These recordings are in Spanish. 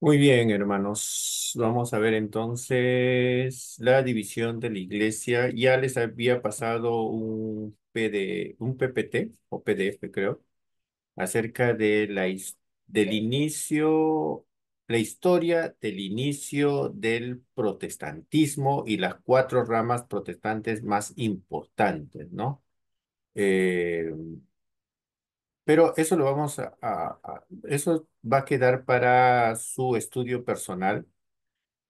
Muy bien, hermanos. Vamos a ver entonces la división de la iglesia. Ya les había pasado un PD, un PPT o PDF, creo, acerca de la, del inicio la historia del inicio del protestantismo y las cuatro ramas protestantes más importantes, ¿no? Eh, pero eso lo vamos a, a, eso va a quedar para su estudio personal.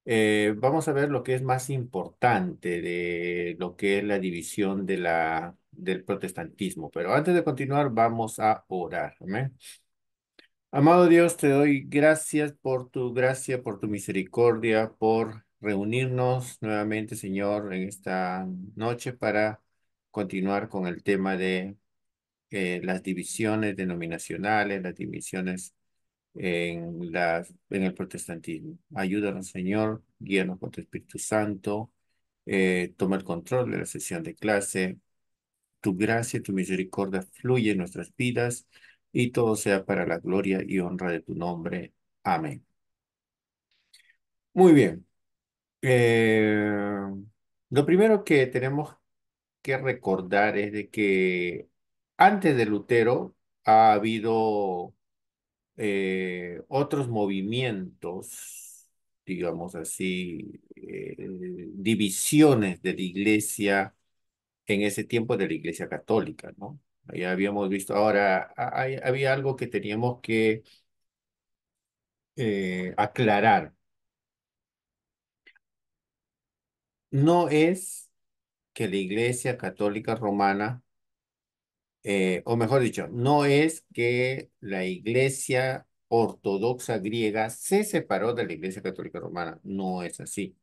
Eh, vamos a ver lo que es más importante de lo que es la división de la, del protestantismo. Pero antes de continuar, vamos a orar. ¿me? Amado Dios, te doy gracias por tu gracia, por tu misericordia, por reunirnos nuevamente, Señor, en esta noche para continuar con el tema de eh, las divisiones denominacionales, las divisiones en, las, en el protestantismo. Ayúdanos, Señor, guíanos con tu Espíritu Santo, eh, toma el control de la sesión de clase. Tu gracia, tu misericordia fluye en nuestras vidas y todo sea para la gloria y honra de tu nombre. Amén. Muy bien. Eh, lo primero que tenemos que recordar es de que antes de Lutero ha habido eh, otros movimientos, digamos así, eh, divisiones de la iglesia en ese tiempo de la iglesia católica, ¿no? Ya habíamos visto, ahora había algo que teníamos que eh, aclarar. No es que la Iglesia Católica Romana, eh, o mejor dicho, no es que la Iglesia Ortodoxa griega se separó de la Iglesia Católica Romana. No es así.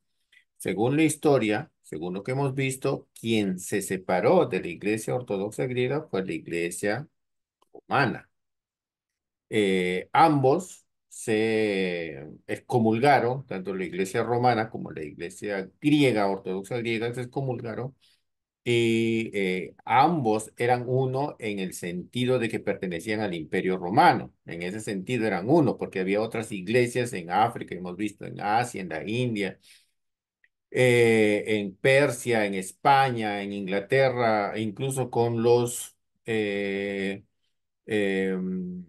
Según la historia, según lo que hemos visto, quien se separó de la iglesia ortodoxa griega fue la iglesia romana. Eh, ambos se excomulgaron, tanto la iglesia romana como la iglesia griega, ortodoxa griega, se excomulgaron y eh, ambos eran uno en el sentido de que pertenecían al imperio romano. En ese sentido eran uno, porque había otras iglesias en África, hemos visto en Asia, en la India, eh, en Persia, en España, en Inglaterra, e incluso con los eh, em,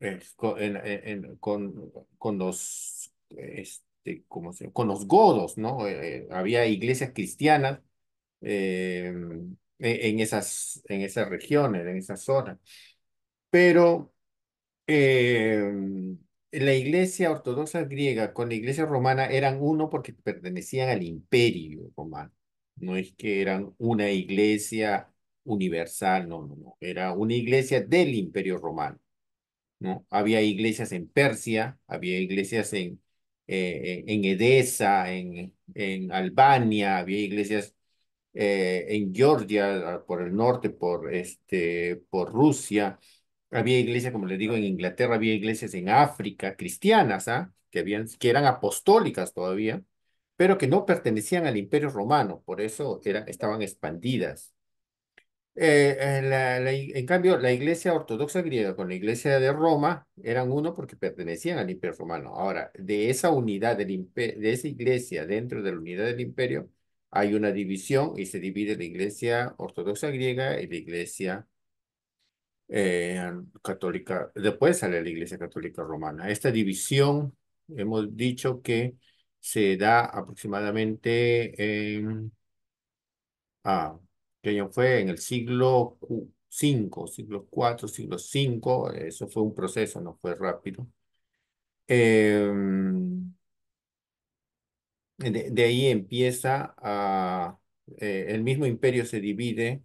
eh con, con, con, los este, ¿cómo se con los godos, ¿no? Eh, había iglesias cristianas em, e, en, esas, en esas regiones, en esa zona. Pero em, la iglesia ortodoxa griega con la iglesia romana eran uno porque pertenecían al imperio romano. No es que eran una iglesia universal, no, no, no. Era una iglesia del imperio romano. ¿no? Había iglesias en Persia, había iglesias en, eh, en Edesa, en, en Albania, había iglesias eh, en Georgia, por el norte, por, este, por Rusia. Había iglesias, como les digo, en Inglaterra, había iglesias en África, cristianas, ¿ah? que, que eran apostólicas todavía, pero que no pertenecían al imperio romano, por eso estaban expandidas. Eh, eh, en cambio, la iglesia ortodoxa griega con la iglesia de Roma eran uno porque pertenecían al imperio romano. Ahora, de esa unidad del de esa iglesia dentro de la unidad del imperio, hay una división y se divide la iglesia ortodoxa griega y la iglesia eh, católica, después sale la Iglesia Católica Romana. Esta división, hemos dicho que se da aproximadamente en, ah, que fue? En el siglo V, siglo IV, siglo V, eso fue un proceso, no fue rápido. Em, de, ahí empieza a, eh, el mismo imperio se divide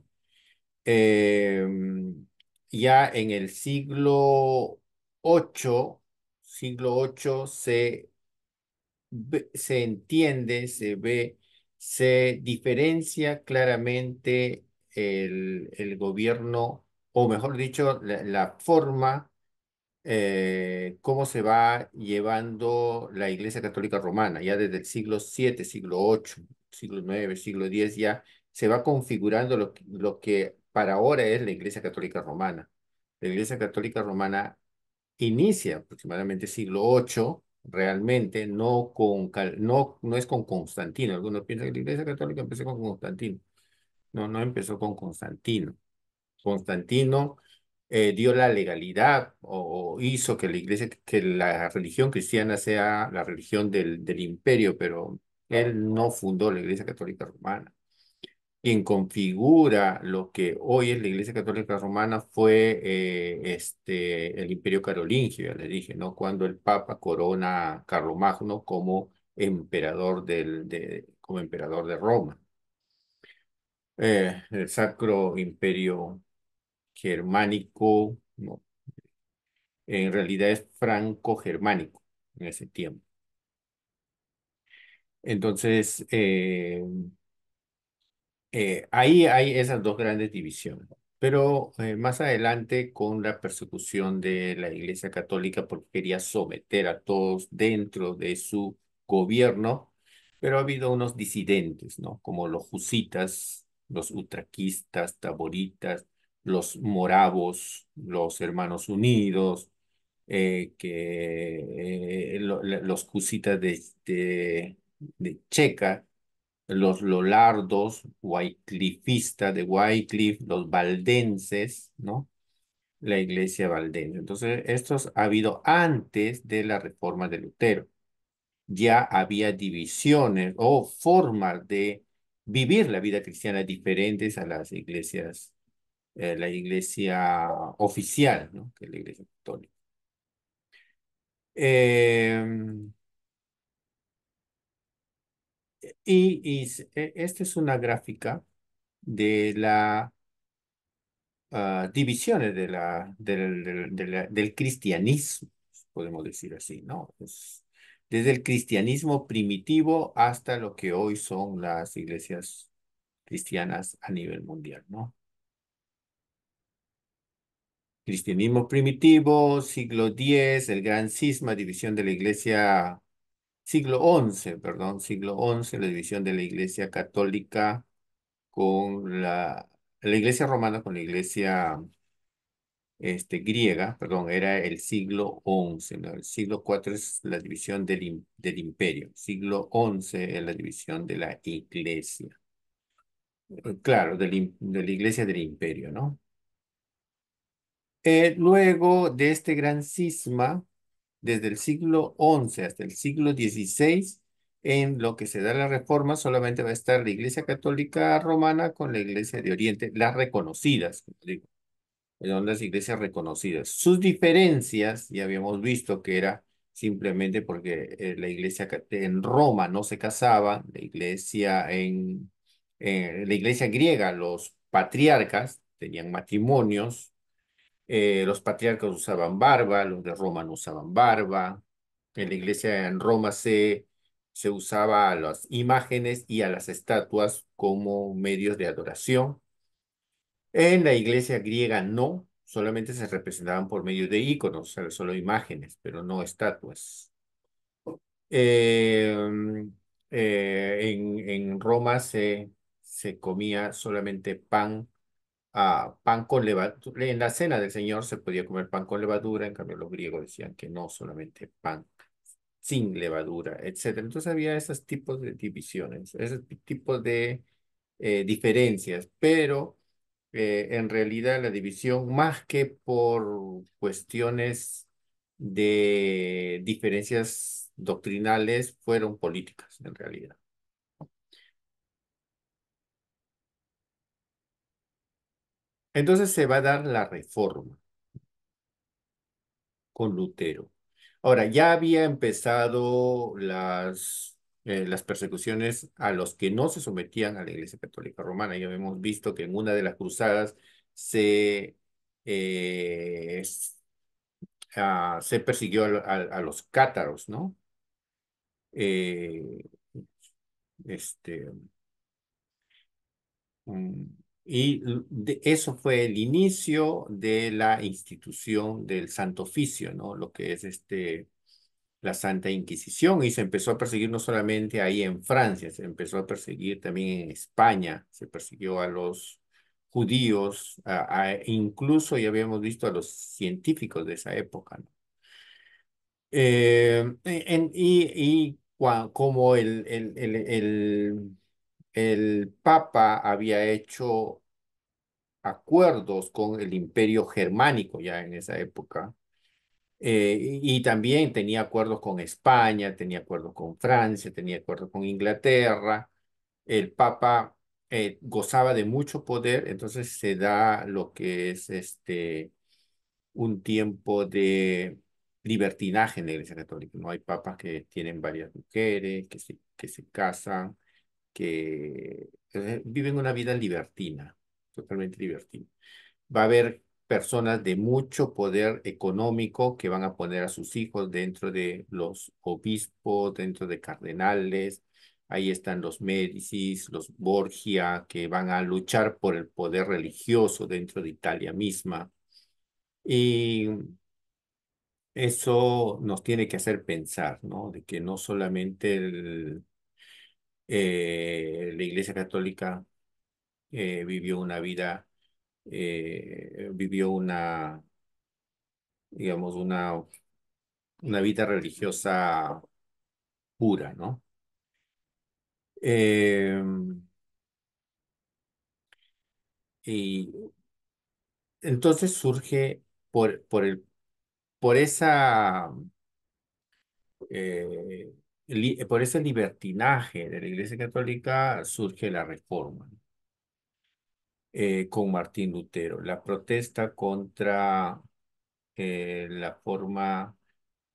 em, ya en el siglo VIII, siglo VIII se, se entiende, se ve, se diferencia claramente el, el gobierno, o mejor dicho, la, forma eh, cómo se va llevando la Iglesia Católica Romana, ya desde el siglo VII, siglo VIII, siglo IX, siglo X, ya se va configurando lo, lo que para ahora es la Iglesia Católica Romana. La Iglesia Católica Romana inicia aproximadamente siglo VIII, realmente no, con, no, es con Constantino. Algunos piensan que la Iglesia Católica empezó con Constantino. No, no empezó con Constantino. Constantino eh, dio la legalidad o, hizo que la iglesia, que la religión cristiana sea la religión del, del imperio, pero él no fundó la iglesia católica romana quien configura lo que hoy es la Iglesia Católica Romana fue eh, este, el Imperio Carolingio, ya le dije, ¿no? Cuando el Papa corona a Magno como emperador, del, de, como emperador de Roma. Eh, el Sacro Imperio Germánico, no, en realidad es franco-germánico en ese tiempo. Entonces, eh, eh, ahí hay esas dos grandes divisiones. Pero eh, más adelante, con la persecución de la Iglesia Católica, porque quería someter a todos dentro de su gobierno, pero ha habido unos disidentes, ¿no? Como los jusitas, los utraquistas, taboritas, los moravos, los hermanos unidos, eh, que los jusitas de, de, Checa, los lolardos, wyclifistas de Wycliffe, los valdenses, ¿no? La iglesia valdense. Entonces, estos ha habido antes de la reforma de Lutero. Ya había divisiones o formas de vivir la vida cristiana diferentes a las iglesias, eh, la iglesia oficial, ¿no? Que es la iglesia católica. Eh, y, e, esta es una gráfica de las ah, divisiones la, del, del, cristianismo, podemos decir así, ¿no? desde el cristianismo primitivo hasta lo que hoy son las iglesias cristianas a nivel mundial, ¿no? Cristianismo primitivo, siglo X, el gran cisma, división de la iglesia siglo XI, perdón, siglo XI, la división de la Iglesia Católica con la, la Iglesia Romana con la Iglesia este, griega, perdón, era el siglo XI, el siglo IV es la división del, imperio, siglo XI es la división de la Iglesia. Eh, claro, de la Iglesia del imperio, ¿no? Eh, luego de este gran cisma, desde el siglo XI hasta el siglo XVI, en lo que se da la reforma, solamente va a estar la Iglesia Católica Romana con la Iglesia de Oriente, las reconocidas, digo, son las iglesias reconocidas. Sus diferencias, ya habíamos visto que era simplemente porque eh, la iglesia en Roma no se casaba, la iglesia en eh, la iglesia griega, los patriarcas tenían matrimonios, eh, los patriarcas usaban barba, los de Roma no usaban barba. En la iglesia en Roma se, se usaba a las imágenes y a las estatuas como medios de adoración. En la iglesia griega no, solamente se representaban por medio de íconos, solo imágenes, pero no estatuas. Em, eh, en, Roma se, se comía solamente pan pan con levadura. En la cena del Señor se podía comer pan con levadura, en cambio los griegos decían que no, solamente pan sin levadura, etc. Entonces había esos tipos de divisiones, esos tipos de eh, diferencias, pero eh, en realidad la división, más que por cuestiones de diferencias doctrinales, fueron políticas en realidad. Entonces se va a dar la reforma con Lutero. Ahora, ya había empezado las, eh, las persecuciones a los que no se sometían a la Iglesia Católica Romana. Ya hemos visto que en una de las cruzadas se, eh, ah, se persiguió a, los cátaros, ¿no? Eh, este, mm, y eso fue el inicio de la institución del Santo Oficio, ¿no? Lo que es este, la Santa Inquisición y se empezó a perseguir no solamente ahí en Francia, se empezó a perseguir también en España, se persiguió a los judíos, incluso ya habíamos visto a los científicos de esa época. ¿no? Eh, y, como el, el el Papa había hecho acuerdos con el imperio germánico ya en esa época, eh, y también tenía acuerdos con España, tenía acuerdos con Francia, tenía acuerdos con Inglaterra. El Papa eh, gozaba de mucho poder, entonces se da lo que es este un tiempo de libertinaje en la Iglesia Católica. No hay papas que tienen varias mujeres, que que se casan, que eh, viven una vida libertina, totalmente libertina. Va a haber personas de mucho poder económico que van a poner a sus hijos dentro de los obispos, dentro de cardenales. Ahí están los Médicis, los Borgia, que van a luchar por el poder religioso dentro de Italia misma. Y eso nos tiene que hacer pensar, ¿no? De que no solamente el, eh, la Iglesia Católica eh, vivió una vida, eh, vivió una, digamos, una, una vida religiosa pura, ¿no? Em, y entonces surge por, por, el, por esa eh, eh, por ese libertinaje de la Iglesia Católica surge la reforma eh, con Martín Lutero, la protesta contra eh, la forma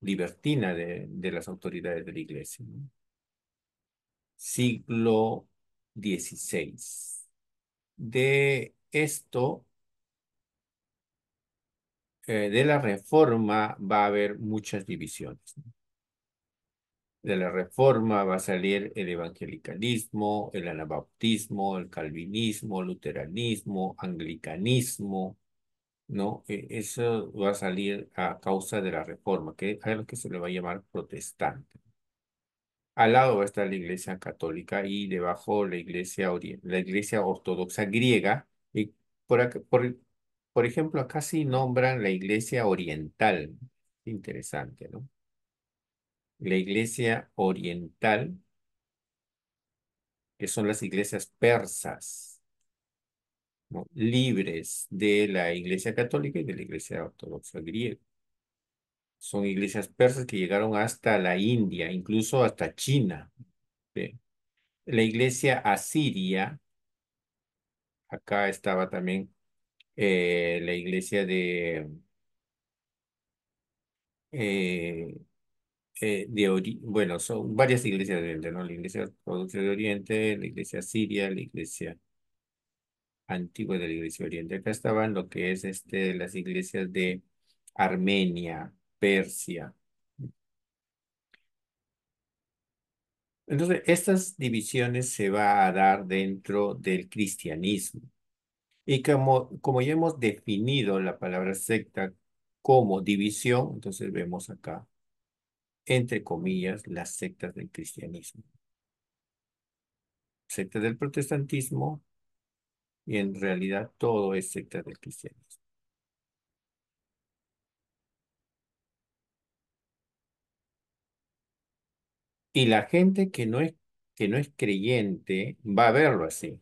libertina de, las autoridades de la Iglesia. Siglo XVI. De esto de la reforma va a haber muchas divisiones de la reforma va a salir el evangelicalismo, el anabautismo, el calvinismo, el luteranismo, anglicanismo, ¿no? E, eso va a salir a causa de la reforma, que es lo que se le va a llamar protestante. Al lado va a estar la iglesia católica y debajo la iglesia, la iglesia ortodoxa griega. Y por, por, por ejemplo, acá sí nombran la iglesia oriental. Interesante, ¿no? la iglesia oriental, que son las iglesias persas, libres de la iglesia católica y de la iglesia ortodoxa griega. Son iglesias persas que llegaron hasta la India, incluso hasta China. La iglesia asiria, acá estaba también eh, la iglesia de... Eh, eh, de bueno, son varias iglesias de Oriente, ¿no? La iglesia ortodoxa de Oriente, la iglesia siria, la iglesia antigua de la iglesia de Oriente. Acá estaban lo que es este, las iglesias de Armenia, Persia. Entonces, estas divisiones se van a dar dentro del cristianismo. Y como, como ya hemos definido la palabra secta como división, entonces vemos acá entre comillas, las sectas del cristianismo. Secta del protestantismo y en realidad todo es secta del cristianismo. Y la gente que no es, que no es creyente va a verlo así.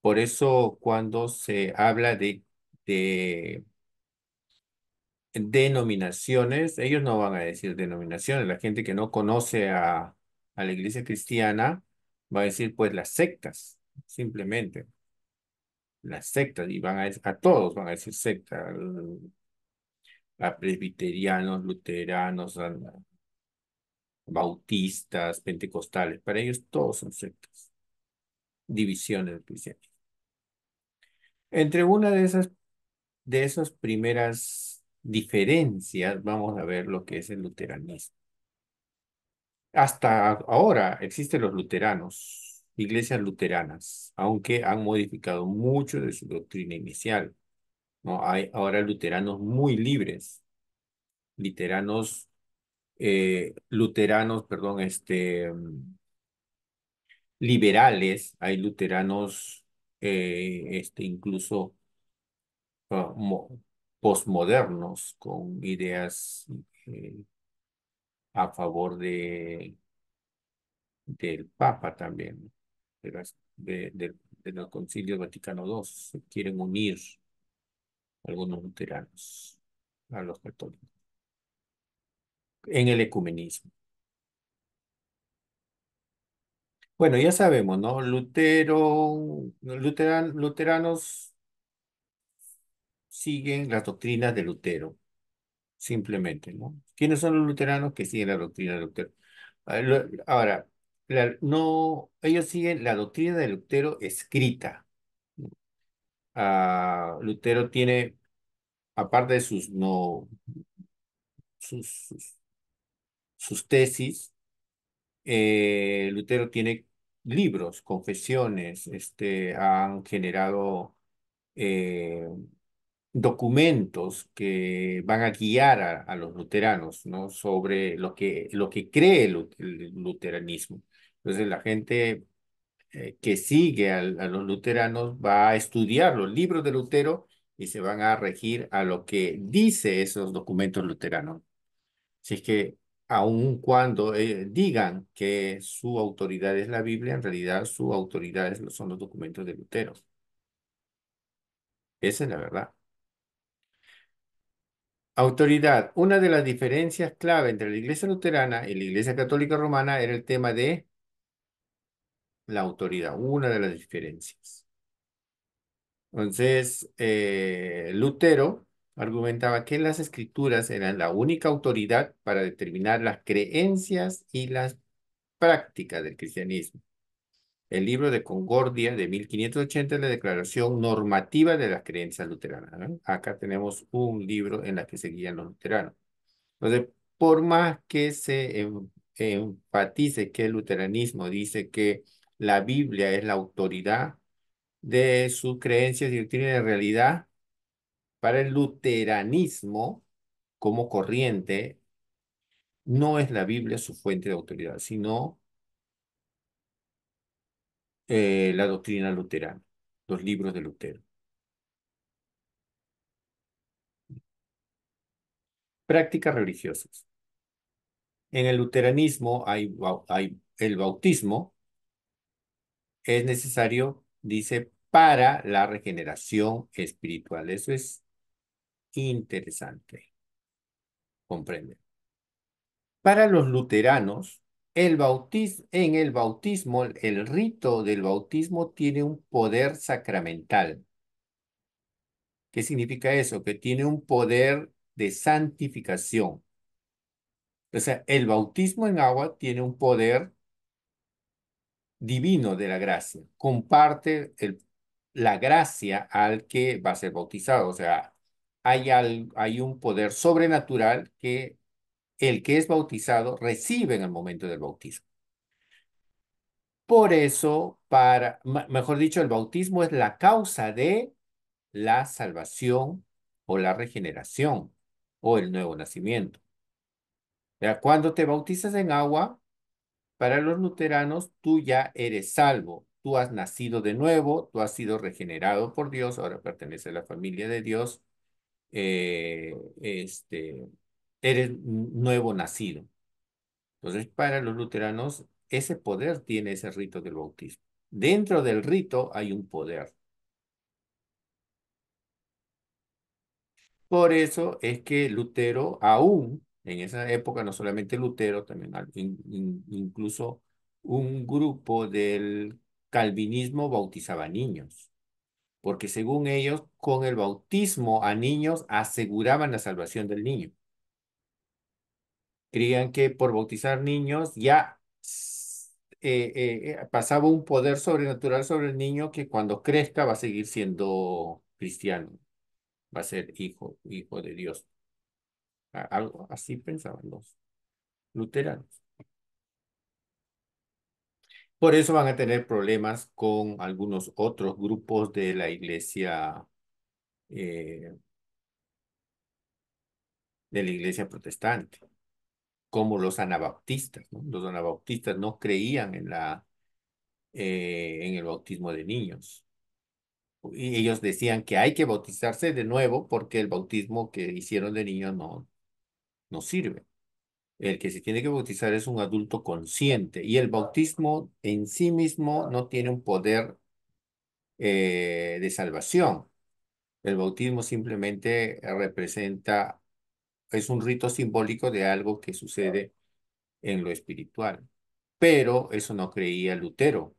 Por eso cuando se habla de, de denominaciones, ellos no van a decir denominaciones, la gente que no conoce a, a la iglesia cristiana va a decir pues las sectas, simplemente. Las sectas, y van a, a todos van a decir sectas, a presbiterianos, luteranos, bautistas, pentecostales, para ellos todos son sectas, divisiones de Entre una de esas, de esas primeras diferencias, vamos a ver lo que es el luteranismo. Hasta ahora existen los luteranos, iglesias luteranas, aunque han modificado mucho de su doctrina inicial. ¿no? Hay ahora luteranos muy libres, literanos, eh, luteranos, perdón, este, mm, liberales, hay luteranos, eh, este, incluso ah, posmodernos con ideas eh, a favor de del Papa también, de, de, los concilios Vaticano II. quieren unir algunos luteranos a los católicos en el ecumenismo. Bueno, ya sabemos, ¿no? Lutero, luteranos siguen las doctrinas de Lutero, simplemente, ¿no? ¿Quiénes son los luteranos que siguen la doctrina de Lutero? Ah, ahora, no, ellos siguen la doctrina de Lutero escrita. Ah, Lutero tiene, aparte de sus, no, sus, sus, tesis, eh, Lutero tiene libros, confesiones, este, han generado eh, documentos que van a guiar a, los luteranos ¿no? sobre lo que, lo que cree el, luteranismo. Entonces la gente eh, que sigue a, los luteranos va a estudiar los libros de Lutero y se van a regir a lo que dice esos documentos luteranos. Así es que aun cuando eh, digan que su autoridad es la Biblia, en realidad su autoridad son los documentos de Lutero. Esa es la verdad. Autoridad. Una de las diferencias clave entre la Iglesia Luterana y la Iglesia Católica Romana era el tema de la autoridad. Una de las diferencias. Entonces, eh, Lutero argumentaba que las escrituras eran la única autoridad para determinar las creencias y las prácticas del cristianismo el libro de Concordia de 1580, la Declaración Normativa de las Creencias Luteranas. Acá tenemos un libro en la que se guían los luteranos. Entonces, por más que se enfatice que el luteranismo dice que la Biblia es la autoridad de sus creencias y doctrina de realidad, para el luteranismo como corriente, no es la Biblia su fuente de autoridad, sino eh, la doctrina luterana, los libros de Lutero. Prácticas religiosas. En el luteranismo hay, hay el bautismo, es necesario, dice, para la regeneración espiritual. Eso es interesante. Comprende. Para los luteranos, el en el bautismo, el rito del bautismo tiene un poder sacramental. ¿Qué significa eso? Que tiene un poder de santificación. O sea, el bautismo en agua tiene un poder divino de la gracia. Comparte el, la gracia al que va a ser bautizado. O sea, hay, hay un poder sobrenatural que el que es bautizado recibe en el momento del bautismo. Por eso, para, mejor dicho, el bautismo es la causa de la salvación o la regeneración o el nuevo nacimiento. Ya, cuando te bautizas en agua, para los luteranos tú ya eres salvo, tú has nacido de nuevo, tú has sido regenerado por Dios, ahora pertenece a la familia de Dios, eh, este, eres nuevo nacido. Entonces, para los luteranos, ese poder tiene ese rito del bautismo. Dentro del rito hay un poder. Por eso es que Lutero, aún en esa época, no solamente Lutero, también incluso un grupo del calvinismo bautizaba niños, porque según ellos, con el bautismo a niños aseguraban la salvación del niño creían que por bautizar niños ya eh, eh, pasaba un poder sobrenatural sobre el niño que cuando crezca va a seguir siendo cristiano, va a ser hijo, hijo de Dios. Algo así pensaban los luteranos. Por eso van a tener problemas con algunos otros grupos de la iglesia, eh, de la iglesia protestante como los anabautistas. Los anabautistas no creían en, la, eh, en el bautismo de niños. Y ellos decían que hay que bautizarse de nuevo porque el bautismo que hicieron de niños no, no sirve. El que se tiene que bautizar es un adulto consciente y el bautismo en sí mismo no tiene un poder eh, de salvación. El bautismo simplemente representa es un rito simbólico de algo que sucede en lo espiritual. Pero eso no creía Lutero,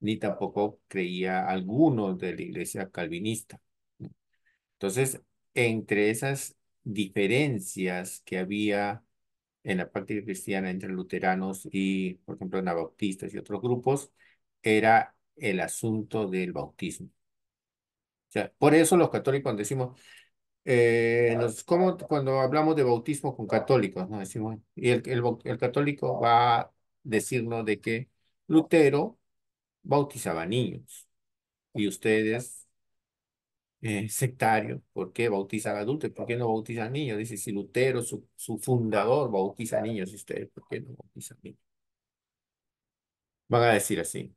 ni tampoco creía alguno de la iglesia calvinista. Entonces, entre esas diferencias que había en la práctica cristiana entre luteranos y, por ejemplo, anabautistas y otros grupos, era el asunto del bautismo. O sea, por eso los católicos decimos, eh, como cuando hablamos de bautismo con católicos, ¿no? Decimos, y el, el, católico va a decirnos de que Lutero bautizaba niños y ustedes eh, sectario sectarios, ¿por qué bautizan adultos? ¿Por qué no bautizan niños? Dice, si Lutero, su, su fundador, bautiza niños, y ustedes, ¿por qué no bautizan niños? Van a decir así.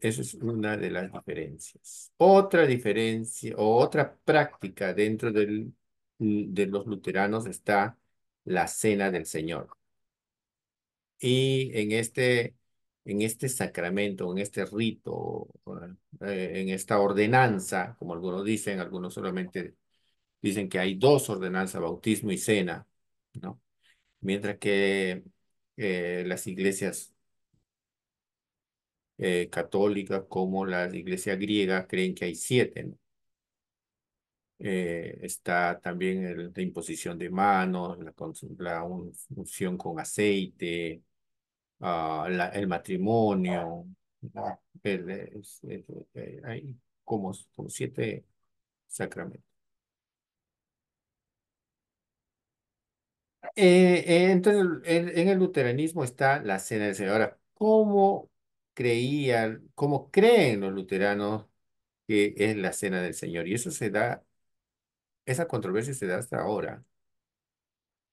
esa es una de las diferencias. Otra diferencia o otra práctica dentro del, de los luteranos está la cena del Señor. Y en este, en este sacramento, en este rito, eh, en esta ordenanza, como algunos dicen, algunos solamente dicen que hay dos ordenanzas, bautismo y cena, ¿no? Mientras que eh, las iglesias eh, católica como la iglesia griega creen que hay siete. ¿no? Eh, está también la imposición de manos, la, función unción con aceite, ah, el matrimonio. Eh, hay como, como siete sacramentos. entonces, en, el luteranismo está la cena del Señor. Ahora, creían, como creen los luteranos que es la cena del Señor. Y eso se da, esa controversia se da hasta ahora.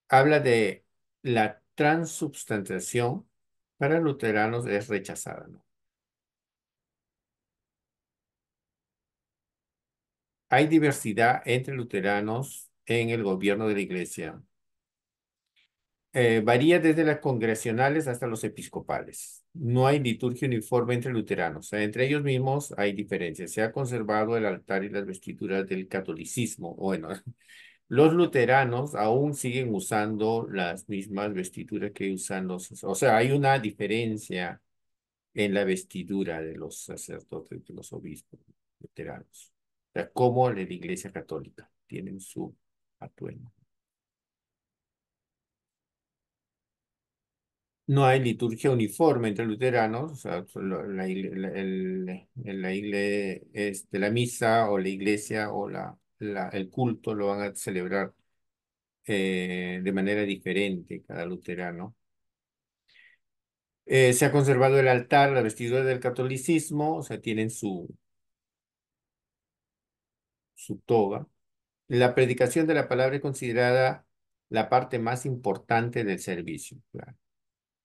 Habla de la transubstanciación, para luteranos es rechazada. Hay diversidad entre luteranos en el gobierno de la iglesia. Eh, varía desde las congresionales hasta los episcopales. No hay liturgia uniforme entre luteranos. Entre ellos mismos hay diferencias. Se ha conservado el altar y las vestiduras del catolicismo. Bueno, los luteranos aún siguen usando las mismas vestiduras que usan los... O sea, hay una diferencia en la vestidura de los sacerdotes, de los obispos luteranos. O sea, como la Iglesia Católica tienen su atuendo. no hay liturgia uniforme entre luteranos, o sea, la, el, la, iglesia, este, la misa o la iglesia o la, la, el culto lo van a celebrar eh, de manera diferente cada luterano. Eh, se ha conservado el altar, la vestidura del catolicismo, o sea, tienen su, su toga. La predicación de la palabra es considerada la parte más importante del servicio. Claro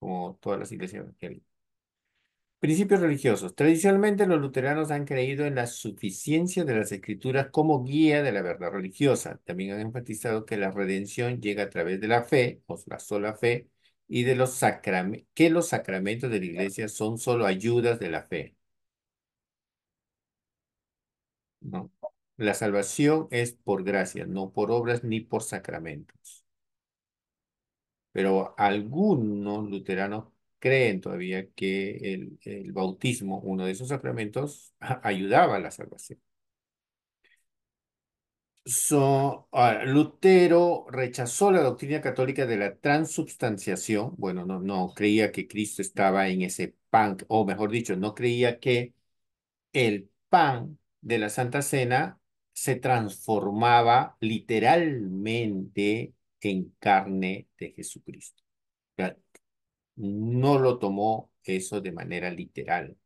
como todas las iglesias evangélicas. Principios religiosos. Tradicionalmente los luteranos han creído en la suficiencia de las escrituras como guía de la verdad religiosa. También han enfatizado que la redención llega a través de la fe, o la sola fe, y de los sacramentos, que los sacramentos de la iglesia son solo ayudas de la fe. La salvación es por gracia, no por obras ni por sacramento pero algunos luteranos creen todavía que el, bautismo, uno de esos sacramentos, ayudaba a la salvación. Ah, Lutero rechazó la doctrina católica de la transubstanciación. Bueno, no, no creía que Cristo estaba en ese pan, o mejor dicho, no creía que el pan de la Santa Cena se transformaba literalmente en carne de Jesucristo. no lo tomó eso de manera literal.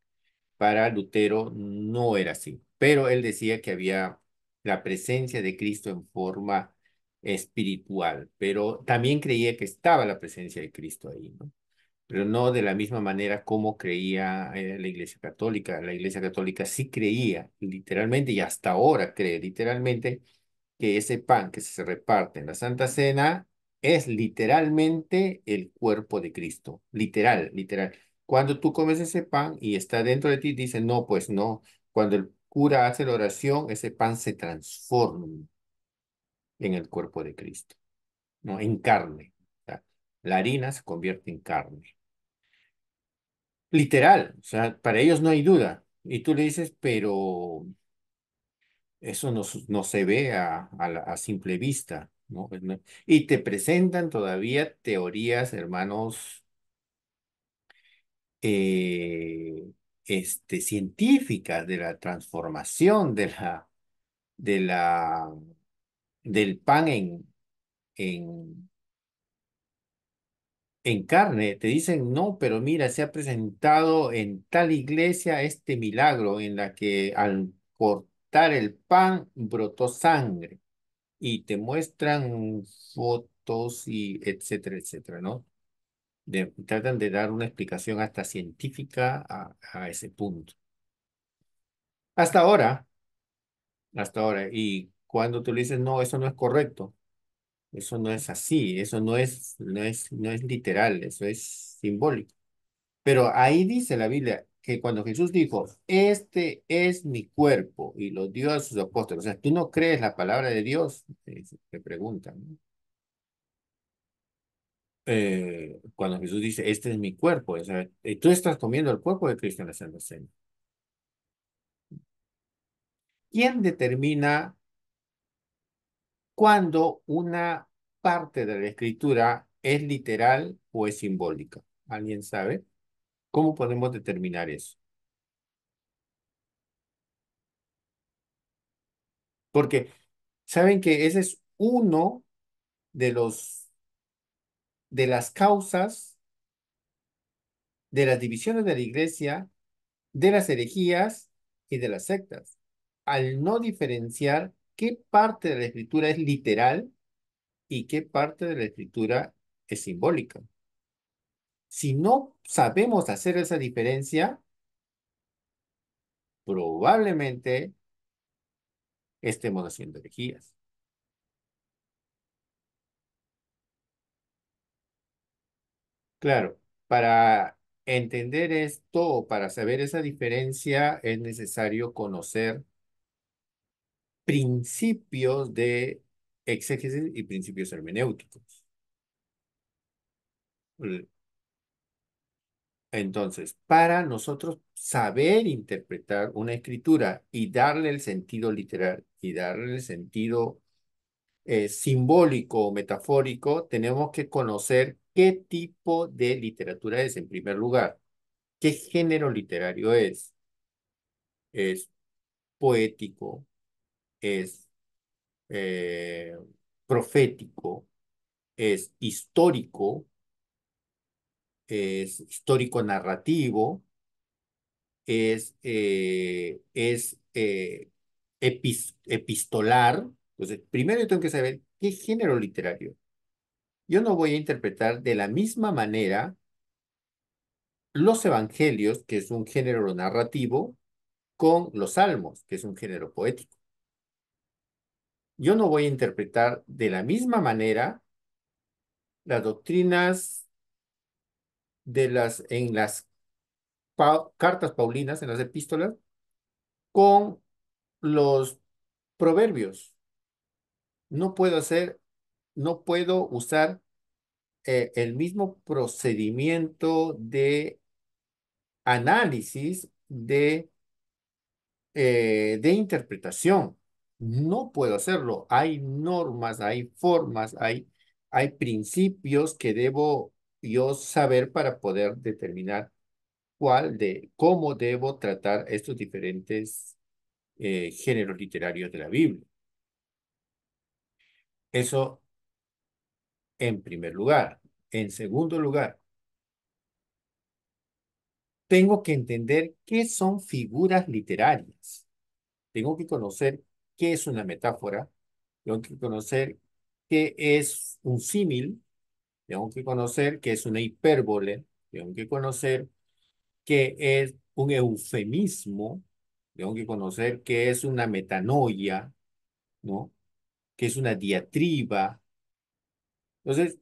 Para Lutero no era así, pero él decía que había la presencia de Cristo en forma espiritual, pero también creía que estaba la presencia de Cristo ahí, ¿no? Pero no de la misma manera como creía eh, la Iglesia Católica. La Iglesia Católica sí creía literalmente y hasta ahora cree literalmente que ese pan que se reparte en la Santa Cena es literalmente el cuerpo de Cristo. Literal, literal. Cuando tú comes ese pan y está dentro de ti, dice, no, pues no. Cuando el cura hace la oración, ese pan se transforma en el cuerpo de Cristo, ¿no? En carne. la harina se convierte en carne. Literal, o sea, para ellos no hay duda. Y tú le dices, pero eso no, no se ve a, simple vista, pues, ¿no? Y te presentan todavía teorías, hermanos, eh, este, científicas de la transformación de la, de la, del pan en, en, en carne. Te dicen, no, pero mira, se ha presentado en tal iglesia este milagro en la que al cortar el pan brotó sangre. Y te muestran fotos y etcétera, etcétera, ¿no? tratan de dar una explicación hasta científica a, a ese punto. Hasta ahora, hasta ahora, y cuando tú le dices, no, eso no es correcto, eso no es así, eso no es, no es, no es literal, eso es simbólico. Pero ahí dice la Biblia, cuando Jesús dijo, este es mi cuerpo, y lo dio a sus apóstoles, o sea, ¿tú no crees la palabra de Dios? Te eh, preguntan. Eh, cuando Jesús dice, este es mi cuerpo, o sea, eh, tú estás comiendo el cuerpo de Cristo en la Santa Cena. ¿Quién determina cuando una parte de la escritura es literal o es simbólica? ¿Alguien sabe? ¿Cómo podemos determinar eso? Porque saben que ese es uno de los de las causas de las divisiones de la iglesia, de las herejías y de las sectas. Al no diferenciar qué parte de la escritura es literal y qué parte de la escritura es simbólica. Si no sabemos hacer esa diferencia, probablemente estemos haciendo herejías. Claro, para entender esto para saber esa diferencia es necesario conocer principios de exégesis y principios hermenéuticos. Entonces, para nosotros saber interpretar una escritura y darle el sentido literal y darle el sentido eh, simbólico o metafórico, tenemos que conocer qué tipo de literatura es en primer lugar, qué género literario es. Es poético, es eh, profético, es histórico, es histórico narrativo, es, eh, es eh, epistolar. Entonces, primero yo tengo que saber qué género literario. Yo no voy a interpretar de la misma manera los evangelios, que es un género narrativo, con los salmos, que es un género poético. Yo no voy a interpretar de la misma manera las doctrinas de las, en las cartas paulinas, en las epístolas, con los proverbios. No puedo hacer, no puedo usar eh, el mismo procedimiento de análisis de, eh, de interpretación. No puedo hacerlo. Hay normas, hay formas, hay, hay principios que debo yo saber para poder determinar cuál de, cómo debo tratar estos diferentes eh, géneros literarios de la Biblia. Eso en primer lugar. En segundo lugar, tengo que entender qué son figuras literarias. Tengo que conocer qué es una metáfora, tengo que conocer qué es un símil, tengo que conocer que es una hipérbole, tengo que conocer que es un eufemismo, tengo que conocer que es una metanoia, ¿no? Que es una diatriba. Entonces,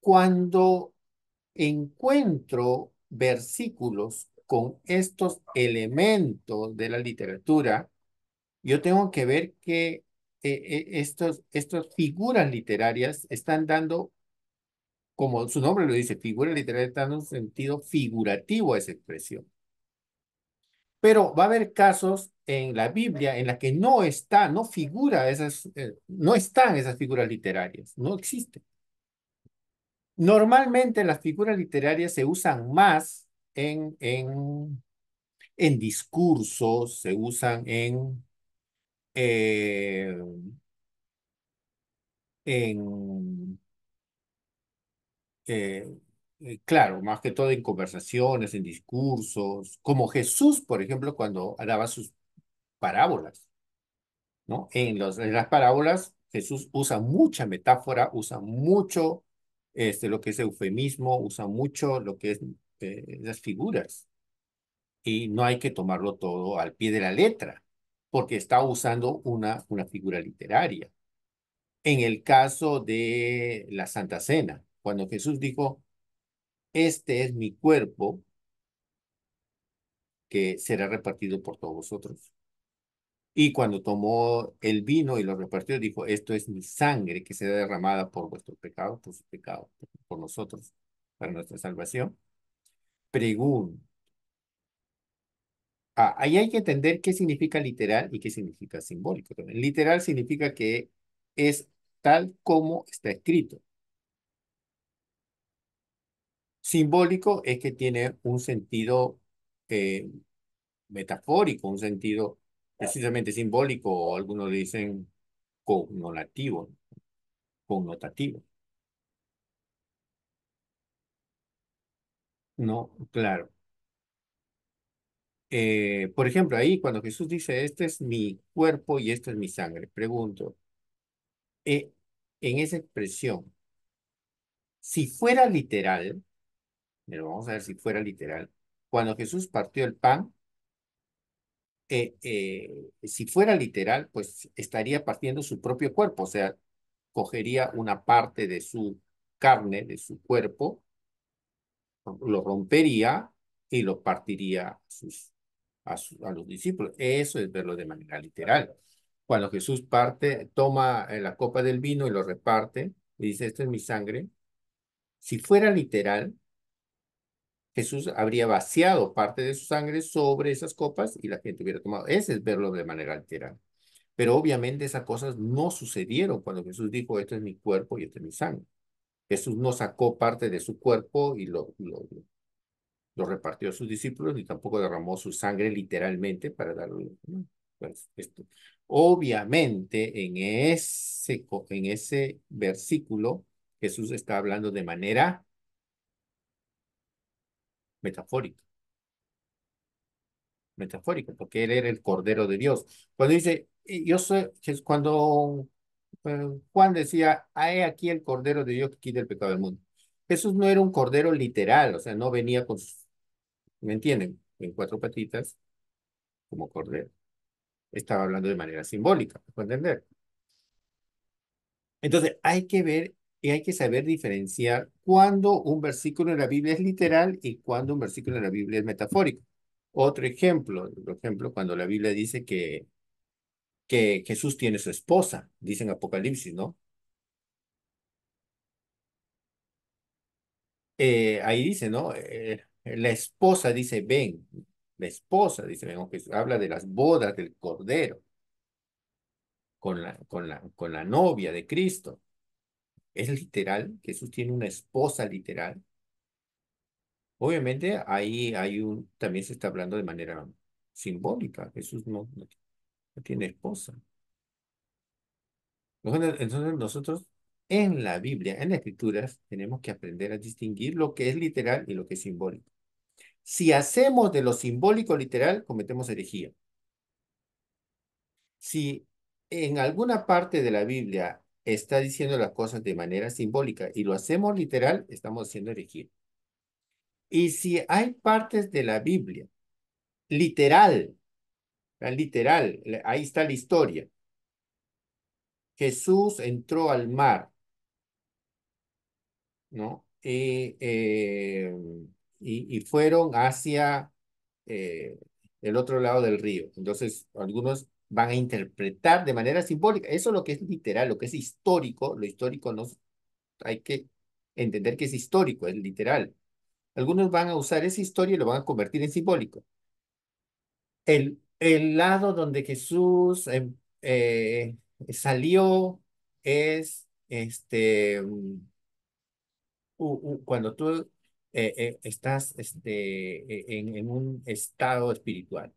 cuando encuentro versículos con estos elementos de la literatura, yo tengo que ver que eh, eh, estos, estas figuras literarias están dando como su nombre lo dice, figura literaria está en un sentido figurativo a esa expresión. Pero va a haber casos en la Biblia en las que no está, no figura esas, eh, no están esas figuras literarias, no existen. Normalmente las figuras literarias se usan más en, en, discursos, se usan en, eh, en eh, eh, claro, más que todo en conversaciones, en discursos, como Jesús, por ejemplo, cuando daba sus parábolas. ¿no? En, las parábolas, Jesús usa mucha metáfora, usa mucho este, lo que es eufemismo, usa mucho lo que es eh, las figuras. Y no hay que tomarlo todo al pie de la letra, porque está usando una, una figura literaria. En el caso de la Santa Cena, cuando Jesús dijo, este es mi cuerpo que será repartido por todos vosotros. Y cuando tomó el vino y lo repartió, dijo, esto es mi sangre que será derramada por vuestro pecado, por sus pecado, por nosotros, para nuestra salvación. Pregún. Ah, ahí hay que entender qué significa literal y qué significa simbólico. Literal significa que es tal como está escrito. Simbólico es que tiene un sentido eh, metafórico, un sentido precisamente simbólico, o algunos dicen connotativo, connotativo. No, claro. Eh, por ejemplo, ahí cuando Jesús dice, este es mi cuerpo y esta es mi sangre, pregunto, eh, en esa expresión, si fuera literal, pero vamos a ver si fuera literal, cuando Jesús partió el pan, eh, eh, si fuera literal, pues estaría partiendo su propio cuerpo, o sea, cogería una parte de su carne, de su cuerpo, lo rompería y lo partiría a, sus, a, los discípulos. Eso es verlo de manera literal. Cuando Jesús parte, toma eh, la copa del vino y lo reparte, y dice, esto es mi sangre. Si fuera literal, Jesús habría vaciado parte de su sangre sobre esas copas y la gente hubiera tomado. Ese es verlo de manera alterada. Pero obviamente esas cosas no sucedieron cuando Jesús dijo, esto es mi cuerpo y esto es mi sangre. Jesús no sacó parte de su cuerpo y lo, lo, repartió a sus discípulos, ni tampoco derramó su sangre literalmente para darlo. Pues, obviamente en ese, en ese versículo Jesús está hablando de manera Metafórico. Metafórica, porque él era el Cordero de Dios. Cuando dice, yo soy, cuando eh, Juan decía, hay ah, aquí el Cordero de Dios que quita el pecado del mundo. Jesús no era un cordero literal, o sea, no venía con sus, ¿me entienden? En cuatro patitas, como cordero. Estaba hablando de manera simbólica, puede entender? Entonces, hay que ver y hay que saber diferenciar cuando un versículo de la Biblia es literal y cuando un versículo de la Biblia es metafórico. Otro ejemplo, por ejemplo, cuando la Biblia dice que, que Jesús tiene su esposa, dice en Apocalipsis, ¿no? Eh, ahí dice, ¿no? Eh, la esposa dice, ven, la esposa dice, ven, habla de las bodas del Cordero con la, con la, con la novia de Cristo es literal, Jesús tiene una esposa literal. Obviamente ahí hay un, también se está hablando de manera simbólica, Jesús no, no, no tiene esposa. Entonces nosotros en la Biblia, en las escrituras, tenemos que aprender a distinguir lo que es literal y lo que es simbólico. Si hacemos de lo simbólico literal, cometemos herejía. Si en alguna parte de la Biblia está diciendo las cosas de manera simbólica y lo hacemos literal, estamos haciendo elegir, Y si hay partes de la Biblia, literal, literal, ahí está la historia. Jesús entró al mar, ¿no? y, eh, y, fueron hacia eh, el otro lado del río. Entonces, algunos van a interpretar de manera simbólica. Eso es lo que es literal, lo que es histórico, lo histórico no hay que entender que es histórico, es literal. Algunos van a usar esa historia y lo van a convertir en simbólico. El, el lado donde Jesús em, eh, salió es este mm, cuando tú eh, eh, estás este, e, en un estado espiritual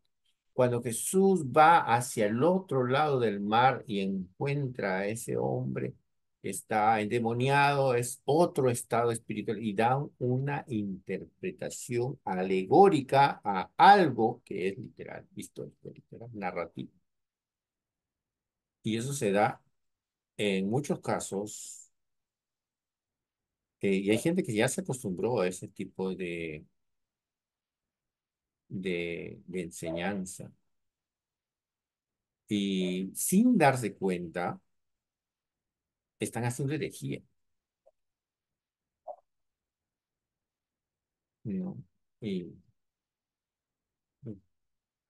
cuando Jesús va hacia el otro lado del mar y encuentra a ese hombre que está endemoniado, es otro estado espiritual y da una interpretación alegórica a algo que es literal, histórico, literal, narrativo. Y eso se da en muchos casos eh, y hay gente que ya se acostumbró a ese tipo de de, enseñanza. Y sin darse cuenta, están haciendo herejía. No. Y,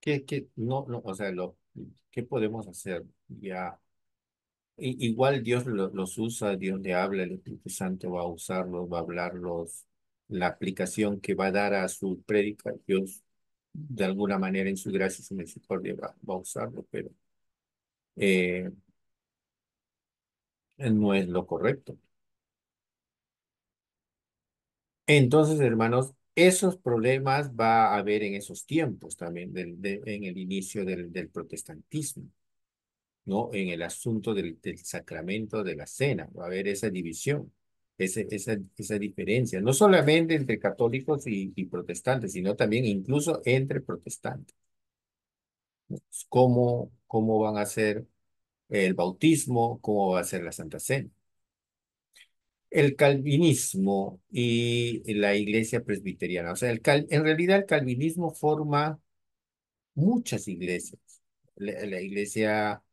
¿qué, qué, no, no, o sea, lo, ¿qué podemos hacer? Ya, igual Dios lo, los usa, Dios le habla, el Espíritu Santo va a usarlos, va a hablarlos, la aplicación que va a dar a su predicación, Dios de alguna manera en su gracia y su misericordia va, a usarlo, pero eh, no es lo correcto. Entonces, hermanos, esos problemas va a haber en esos tiempos también, del, en el inicio del, protestantismo, ¿no? En el asunto del, del sacramento de la cena, va a haber esa división esa, diferencia, no solamente entre católicos y, protestantes, sino también incluso entre protestantes. ¿Cómo, cómo van a ser el bautismo? ¿Cómo va a ser la Santa Cena? El calvinismo y la iglesia presbiteriana. O sea, el en realidad el calvinismo forma muchas iglesias. la iglesia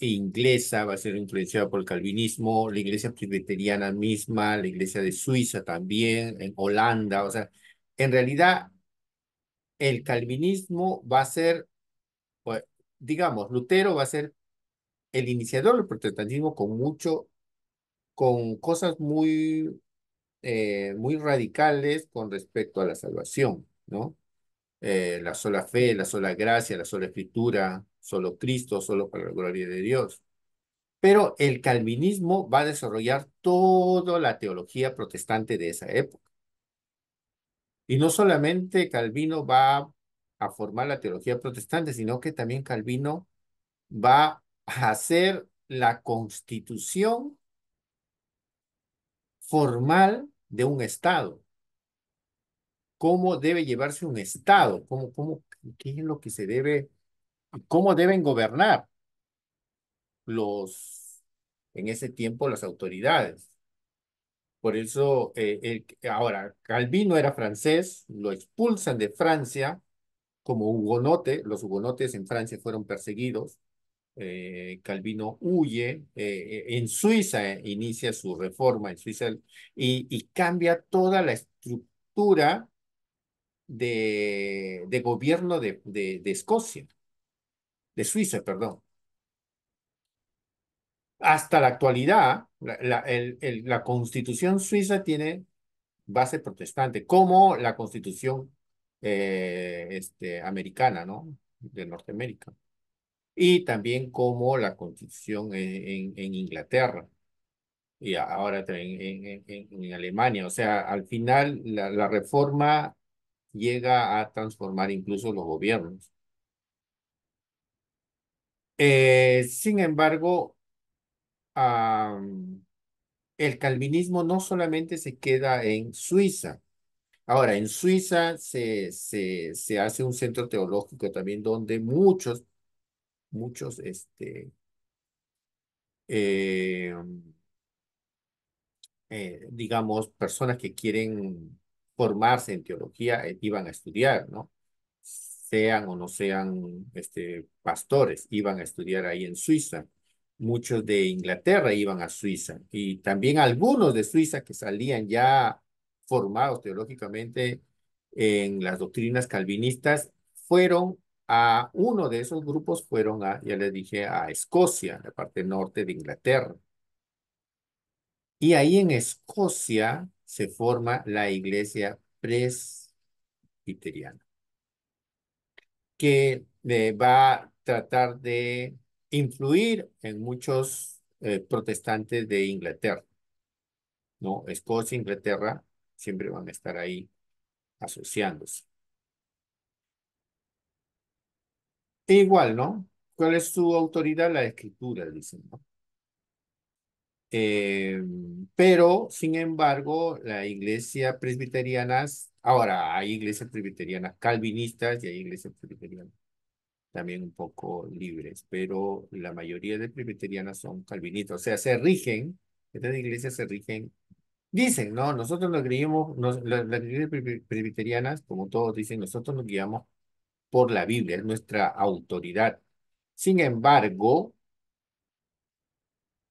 e inglesa va a ser influenciada por el calvinismo, la iglesia presbiteriana misma, la iglesia de Suiza también, en Holanda, o sea, en realidad el calvinismo va a ser, pues, digamos, Lutero va a ser el iniciador del protestantismo con mucho, con cosas muy, eh, muy radicales con respecto a la salvación, ¿no? Eh, la sola fe, la sola gracia, la sola escritura, solo Cristo, solo para la gloria de Dios. Pero el calvinismo va a desarrollar toda la teología protestante de esa época. Y no solamente Calvino va a formar la teología protestante, sino que también Calvino va a hacer la constitución formal de un Estado. ¿Cómo debe llevarse un Estado? ¿Cómo, cómo, ¿Qué es lo que se debe cómo deben gobernar los, en ese tiempo, las autoridades. Por eso, eh, ahora, Calvino era francés, lo expulsan de Francia como hugonote, los hugonotes en Francia fueron perseguidos, eh, Calvino huye, eh, en Suiza inicia su reforma, en Suiza, y, cambia toda la estructura de, gobierno de Escocia de Suiza, perdón. Hasta la actualidad, la, la constitución suiza tiene base protestante, como la constitución eh, este, americana, ¿no? De Norteamérica. Y también como la constitución en, Inglaterra y ahora en, en, Alemania. O sea, al final la reforma llega a transformar incluso los gobiernos. Eh, sin embargo, el calvinismo no solamente se queda en Suiza. Ahora, en Suiza se, se, se hace un centro teológico también donde muchos, muchos, este, em, eh, digamos, personas que quieren formarse en teología eh, iban a estudiar, ¿no? sean o no sean este, pastores, iban a estudiar ahí en Suiza. Muchos de Inglaterra iban a Suiza y también algunos de Suiza que salían ya formados teológicamente en las doctrinas calvinistas fueron a uno de esos grupos, fueron a, ya les dije, a Escocia, la parte norte de Inglaterra. Y ahí en Escocia se forma la iglesia presbiteriana que va a tratar de influir en muchos eh, protestantes de Inglaterra. ¿no? Escocia, Inglaterra siempre van a estar ahí asociándose. igual, ¿no? ¿Cuál es su autoridad? La escritura, dicen, ¿no? Eh, pero, sin embargo, la iglesia presbiteriana Ahora, hay iglesias presbiterianas calvinistas y hay iglesias presbiterianas también un poco libres, pero la mayoría de presbiterianas son calvinistas, o sea, se rigen, estas iglesias se rigen, dicen, no, nosotros nos guiamos, las, iglesias presbiterianas, como todos dicen, nosotros nos guiamos por la Biblia, es nuestra autoridad. Sin embargo,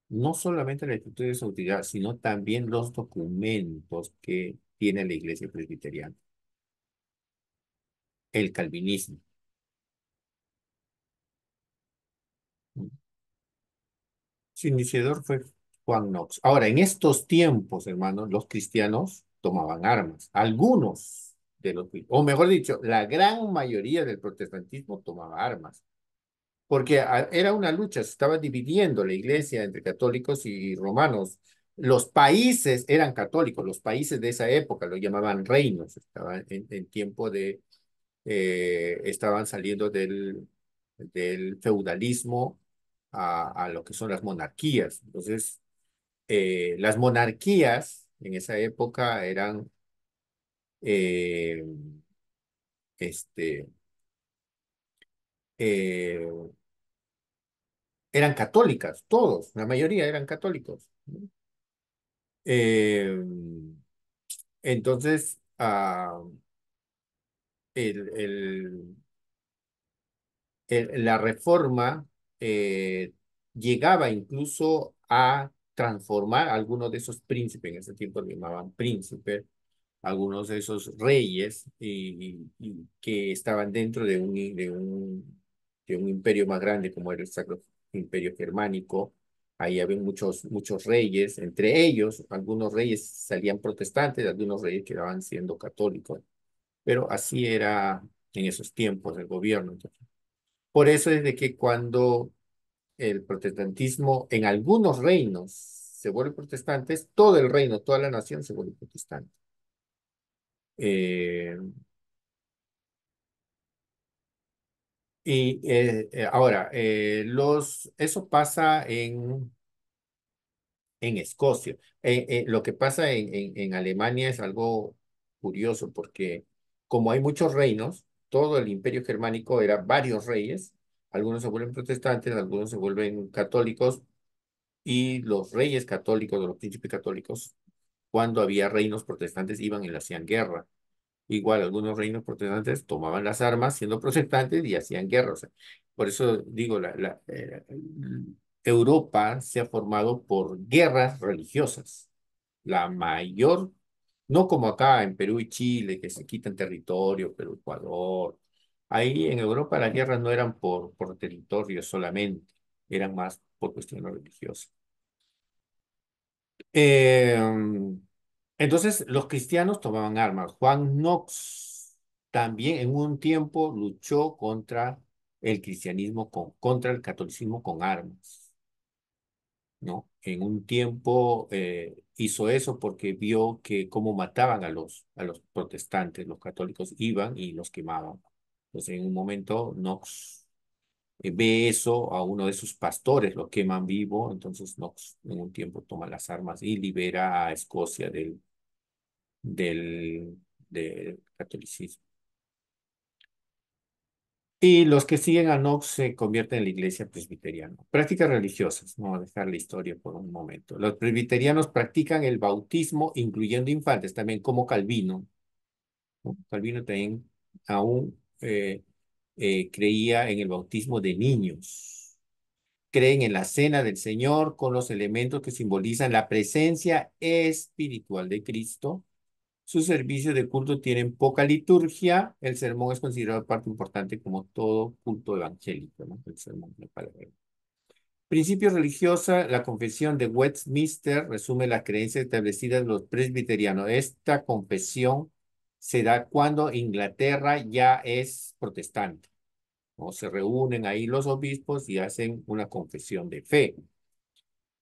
no solamente la de su autoridad, sino también los documentos que tiene la iglesia presbiteriana. El calvinismo. Su iniciador fue Juan Knox. Ahora, en estos tiempos, hermanos, los cristianos tomaban armas. Algunos de los, o mejor dicho, la gran mayoría del protestantismo tomaba armas. Porque ah, era una lucha, se estaba dividiendo la iglesia entre católicos y romanos. Los países eran católicos, los países de esa época lo llamaban reinos, estaban en, tiempo de, eh, estaban saliendo del, del feudalismo a, lo que son las monarquías. Entonces, eh, las monarquías en esa época eran eh, este, eran católicas, todos, la mayoría eran católicos. Em, entonces, ah, la reforma eh, llegaba incluso a transformar algunos de esos príncipes, en ese tiempo lo llamaban príncipes, algunos de esos reyes y, que estaban dentro de un, de un imperio más grande como era el Sacro Imperio Germánico, Ahí había muchos, muchos reyes, entre ellos algunos reyes salían protestantes, algunos reyes quedaban siendo católicos, pero así era en esos tiempos el gobierno. Por eso es de que cuando el protestantismo en algunos reinos se vuelve protestante, todo el reino, toda la nación se vuelve protestante. Eh, Y eh, eh, ahora, eh, los, eso pasa en, en Escocia. lo que pasa en, en, Alemania es algo curioso porque como hay muchos reinos, todo el imperio germánico era varios reyes, algunos se vuelven protestantes, algunos se vuelven católicos y los reyes católicos o los príncipes católicos, cuando había reinos protestantes, iban y le hacían guerra Igual algunos reinos protestantes tomaban las armas siendo protestantes y hacían guerras. por eso digo, la, eh, Europa se ha formado por guerras religiosas. La mayor, no como acá en Perú y Chile, que se quitan territorio, pero Ecuador. Ahí en Europa las guerras no eran por, por territorio solamente, eran más por cuestiones religiosas. Eh, entonces los cristianos tomaban armas. Juan Knox también en un tiempo luchó contra el cristianismo, con, contra el catolicismo con armas. ¿No? En un tiempo eh, hizo eso porque vio que cómo mataban a los, a los protestantes, los católicos iban y los quemaban. Entonces en un momento Knox eh, ve eso a uno de sus pastores, lo queman vivo, entonces Knox en un tiempo toma las armas y libera a Escocia del del, catolicismo. Y los que siguen a Knox se convierten en la iglesia presbiteriana. Prácticas religiosas, vamos a dejar la historia por un momento. Los presbiterianos practican el bautismo, incluyendo infantes, también como Calvino. Calvino también aún eh, eh, creía en el bautismo de niños. Creen en la cena del Señor con los elementos que simbolizan la presencia espiritual de Cristo sus servicios de culto tienen poca liturgia. El sermón es considerado parte importante como todo culto evangélico, ¿no? El la Principios religiosos. la confesión de Westminster resume las creencias establecidas de los presbiterianos. Esta confesión se da cuando Inglaterra ya es protestante. Se reúnen ahí los obispos y hacen una confesión de fe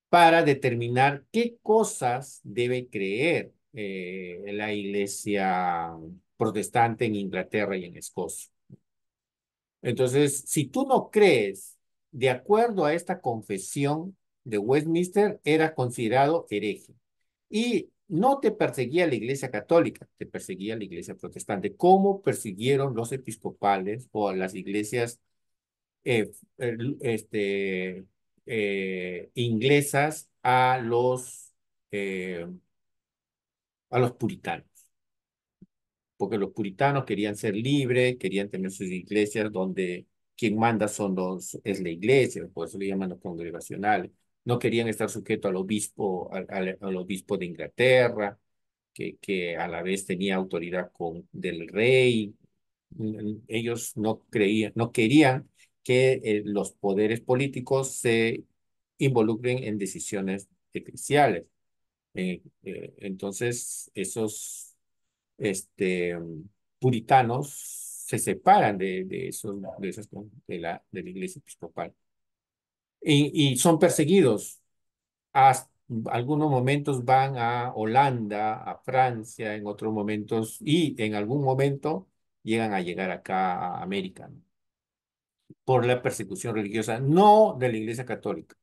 para determinar qué cosas debe creer eh, la iglesia protestante en Inglaterra y en Escocia. Entonces, si tú no crees de acuerdo a esta confesión de Westminster, era considerado hereje. Y no te perseguía la iglesia católica, te perseguía la iglesia protestante, ¿Cómo persiguieron los episcopales o las iglesias eh, este, eh, inglesas a los eh, a los puritanos. Porque los puritanos querían ser libres, querían tener sus iglesias donde quien manda son los, es la iglesia, por eso le llaman los congregacionales. No querían estar sujetos al obispo, al, obispo de Inglaterra, que, que a la vez tenía autoridad con, del rey. Mm, mm, ellos no creían, no querían que eh, los poderes políticos se involucren en decisiones eclesiales. Eh, eh, entonces, esos este, mm, puritanos se separan de, de, esos, de, de, la, de la iglesia episcopal. Y, y son perseguidos. A algunos momentos van a Holanda, a Francia, en otros momentos, y en algún momento llegan a llegar acá a América, por la persecución religiosa, no de la iglesia católica,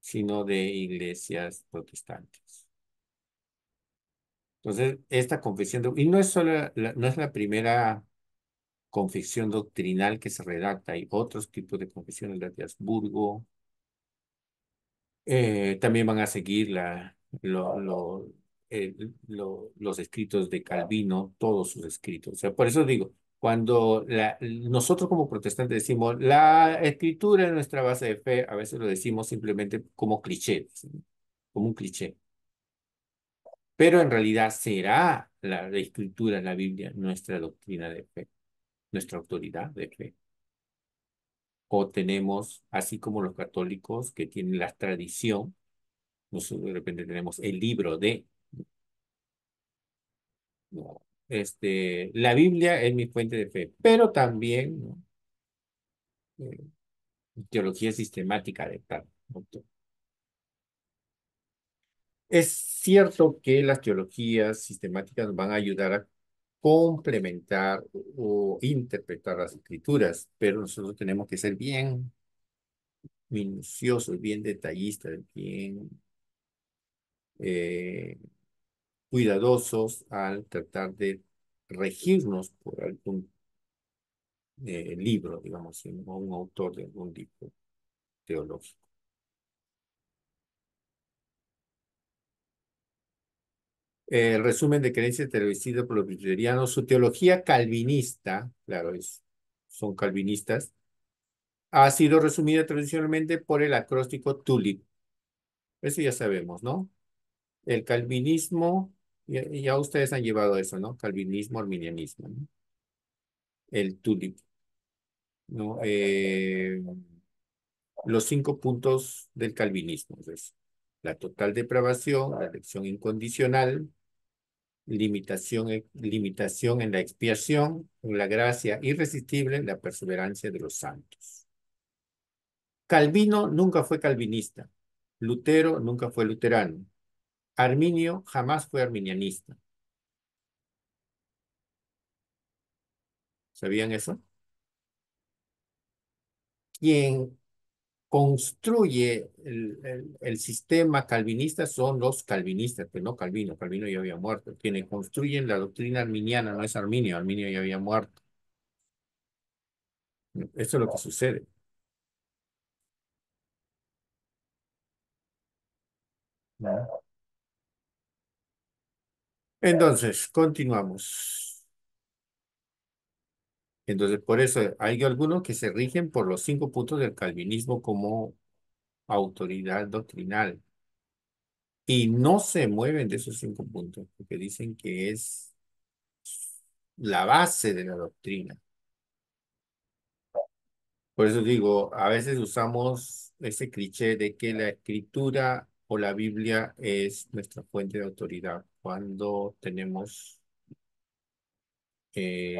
sino de iglesias protestantes. Entonces, esta confesión, y no es la, no es la primera confesión doctrinal que se redacta, hay otros tipos de confesiones, la de Habsburgo, eh, también van a seguir la, los escritos de Calvino, todos sus escritos. O sea, por eso digo, cuando la, nosotros como protestantes decimos la escritura es nuestra base de fe, a veces lo decimos simplemente como cliché, pues, como un cliché. Pero en realidad será la, escritura, la Biblia, nuestra doctrina de fe, nuestra autoridad de fe o tenemos, así como los católicos que tienen la tradición, nosotros de repente tenemos el libro de este, la Biblia es mi fuente de fe, pero también ¿no? Eh, teología sistemática de tal Es cierto que las teologías sistemáticas van a ayudar a complementar o interpretar las escrituras, pero nosotros tenemos que ser bien minuciosos, bien detallistas, bien eh, cuidadosos al tratar de regirnos por algún eh, libro, digamos, o un autor de algún tipo teológico. Eh, el resumen de creencias establecido por los briterianos. su teología calvinista, claro, es, son calvinistas, ha sido resumida tradicionalmente por el acróstico TULIP. Eso ya sabemos, ¿no? El calvinismo y, ya ustedes han llevado eso, ¿no? Calvinismo, arminianismo. El tulip. ¿no? Eh, los cinco puntos del calvinismo. la total depravación, la elección incondicional, limitación, eh, limitación en la expiación, la gracia irresistible, la perseverancia de los santos. Calvino nunca fue calvinista. Lutero nunca fue luterano. Arminio jamás fue arminianista. ¿Sabían eso? Quien construye el, sistema calvinista son los calvinistas, que pues no Calvino, Calvino ya había muerto. Quienes construyen la doctrina arminiana no es Arminio, Arminio ya había muerto. Eso es lo que sucede. Entonces, continuamos. Entonces, por eso hay algunos que se rigen por los cinco puntos del calvinismo como autoridad doctrinal. Y no se mueven de esos cinco puntos, porque dicen que es la base de la doctrina. Por eso digo, a veces usamos ese cliché de que la escritura o la Biblia es nuestra fuente de autoridad cuando tenemos eh,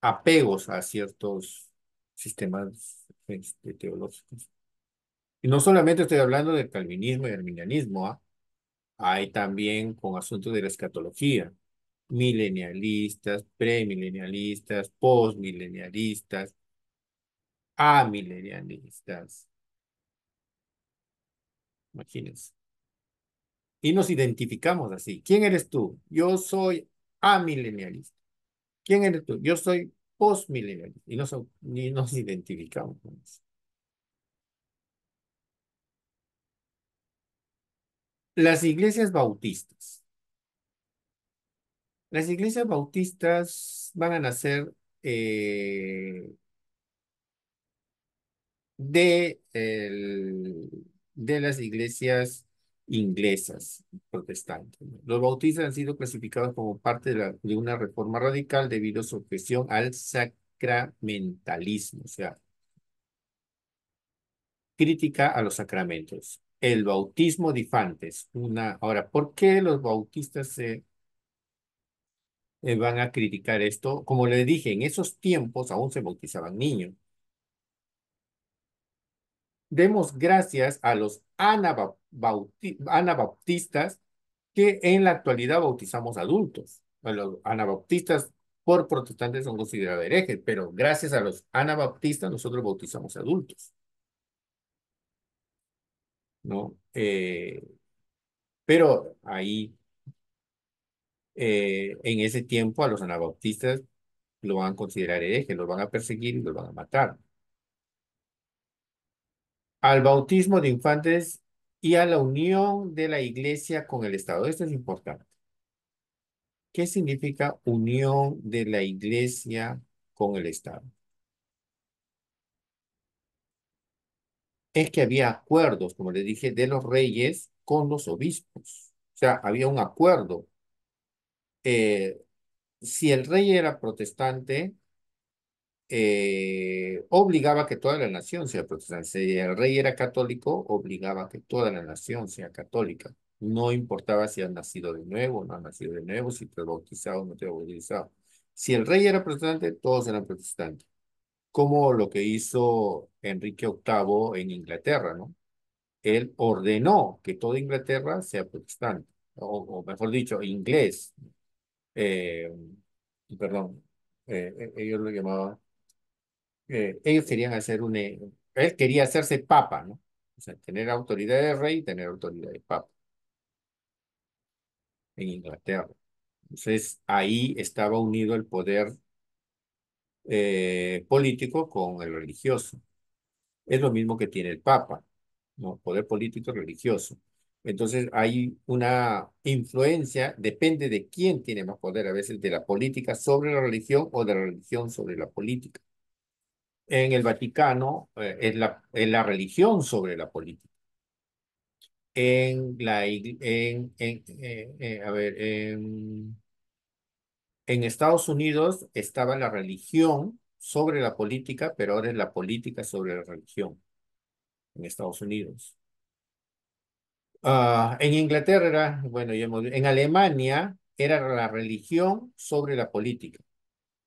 apegos a ciertos sistemas este, teológicos. Y no solamente estoy hablando del calvinismo y arminianismo, ¿ah? hay también con asuntos de la escatología, milenialistas, premilenialistas, postmilenialistas, amilenialistas, Imagínense. Y nos identificamos así. ¿Quién eres tú? Yo soy amilenialista. ¿Quién eres tú? Yo soy postmilenialista. Y nos, y nos identificamos Las iglesias bautistas. Las iglesias bautistas van a nacer eh, de el, de las iglesias inglesas protestantes. Los bautistas han sido clasificados como parte de, una reforma radical debido a su objeción al sacramentalismo, o sea, crítica a los sacramentos. El bautismo difantes Una, ahora, ¿por qué los bautistas se eh, van a criticar esto? Como les dije, en esos tiempos aún se bautizaban niños demos gracias a los anabautistas que en la actualidad bautizamos adultos. Los anabautistas por protestantes son considerados herejes, pero gracias a los anabautistas nosotros bautizamos adultos. ¿No? Eh, pero ahí, eh, en ese tiempo, a los anabautistas lo van a considerar hereje, los van a perseguir y los van a matar al bautismo de infantes y a la unión de la iglesia con el Estado. Esto es importante. ¿Qué significa unión de la iglesia con el Estado? Es que había acuerdos, como les dije, de los reyes con los obispos. O sea, había un acuerdo. Eh, si el rey era protestante, eh, obligaba que toda la nación sea protestante. Si el rey era católico, obligaba que toda la nación sea católica. No importaba si han nacido de nuevo no han nacido de nuevo, si te bautizado o no te bautizado. Si el rey era protestante, todos eran protestantes. Como lo que hizo Enrique VIII en Inglaterra, ¿no? Él ordenó que toda Inglaterra sea protestante, o, mejor dicho, inglés. Eh, perdón, eh, ellos lo llamaban eh, ellos querían hacer un, eh, él quería hacerse papa, ¿no? O sea, tener autoridad de rey y tener autoridad de papa en Inglaterra. Entonces, ahí estaba unido el poder eh, político con el religioso. Es lo mismo que tiene el Papa, ¿no? Poder político religioso. Entonces, hay una influencia, depende de quién tiene más poder, a veces de la política sobre la religión o de la religión sobre la política en el Vaticano eh, es, la, es la religión sobre la política. En la en, en, eh, eh, a ver, en, en Estados Unidos estaba la religión sobre la política, pero ahora es la política sobre la religión en Estados Unidos. Ah, en Inglaterra, bueno, ya hemos, en Alemania era la religión sobre la política,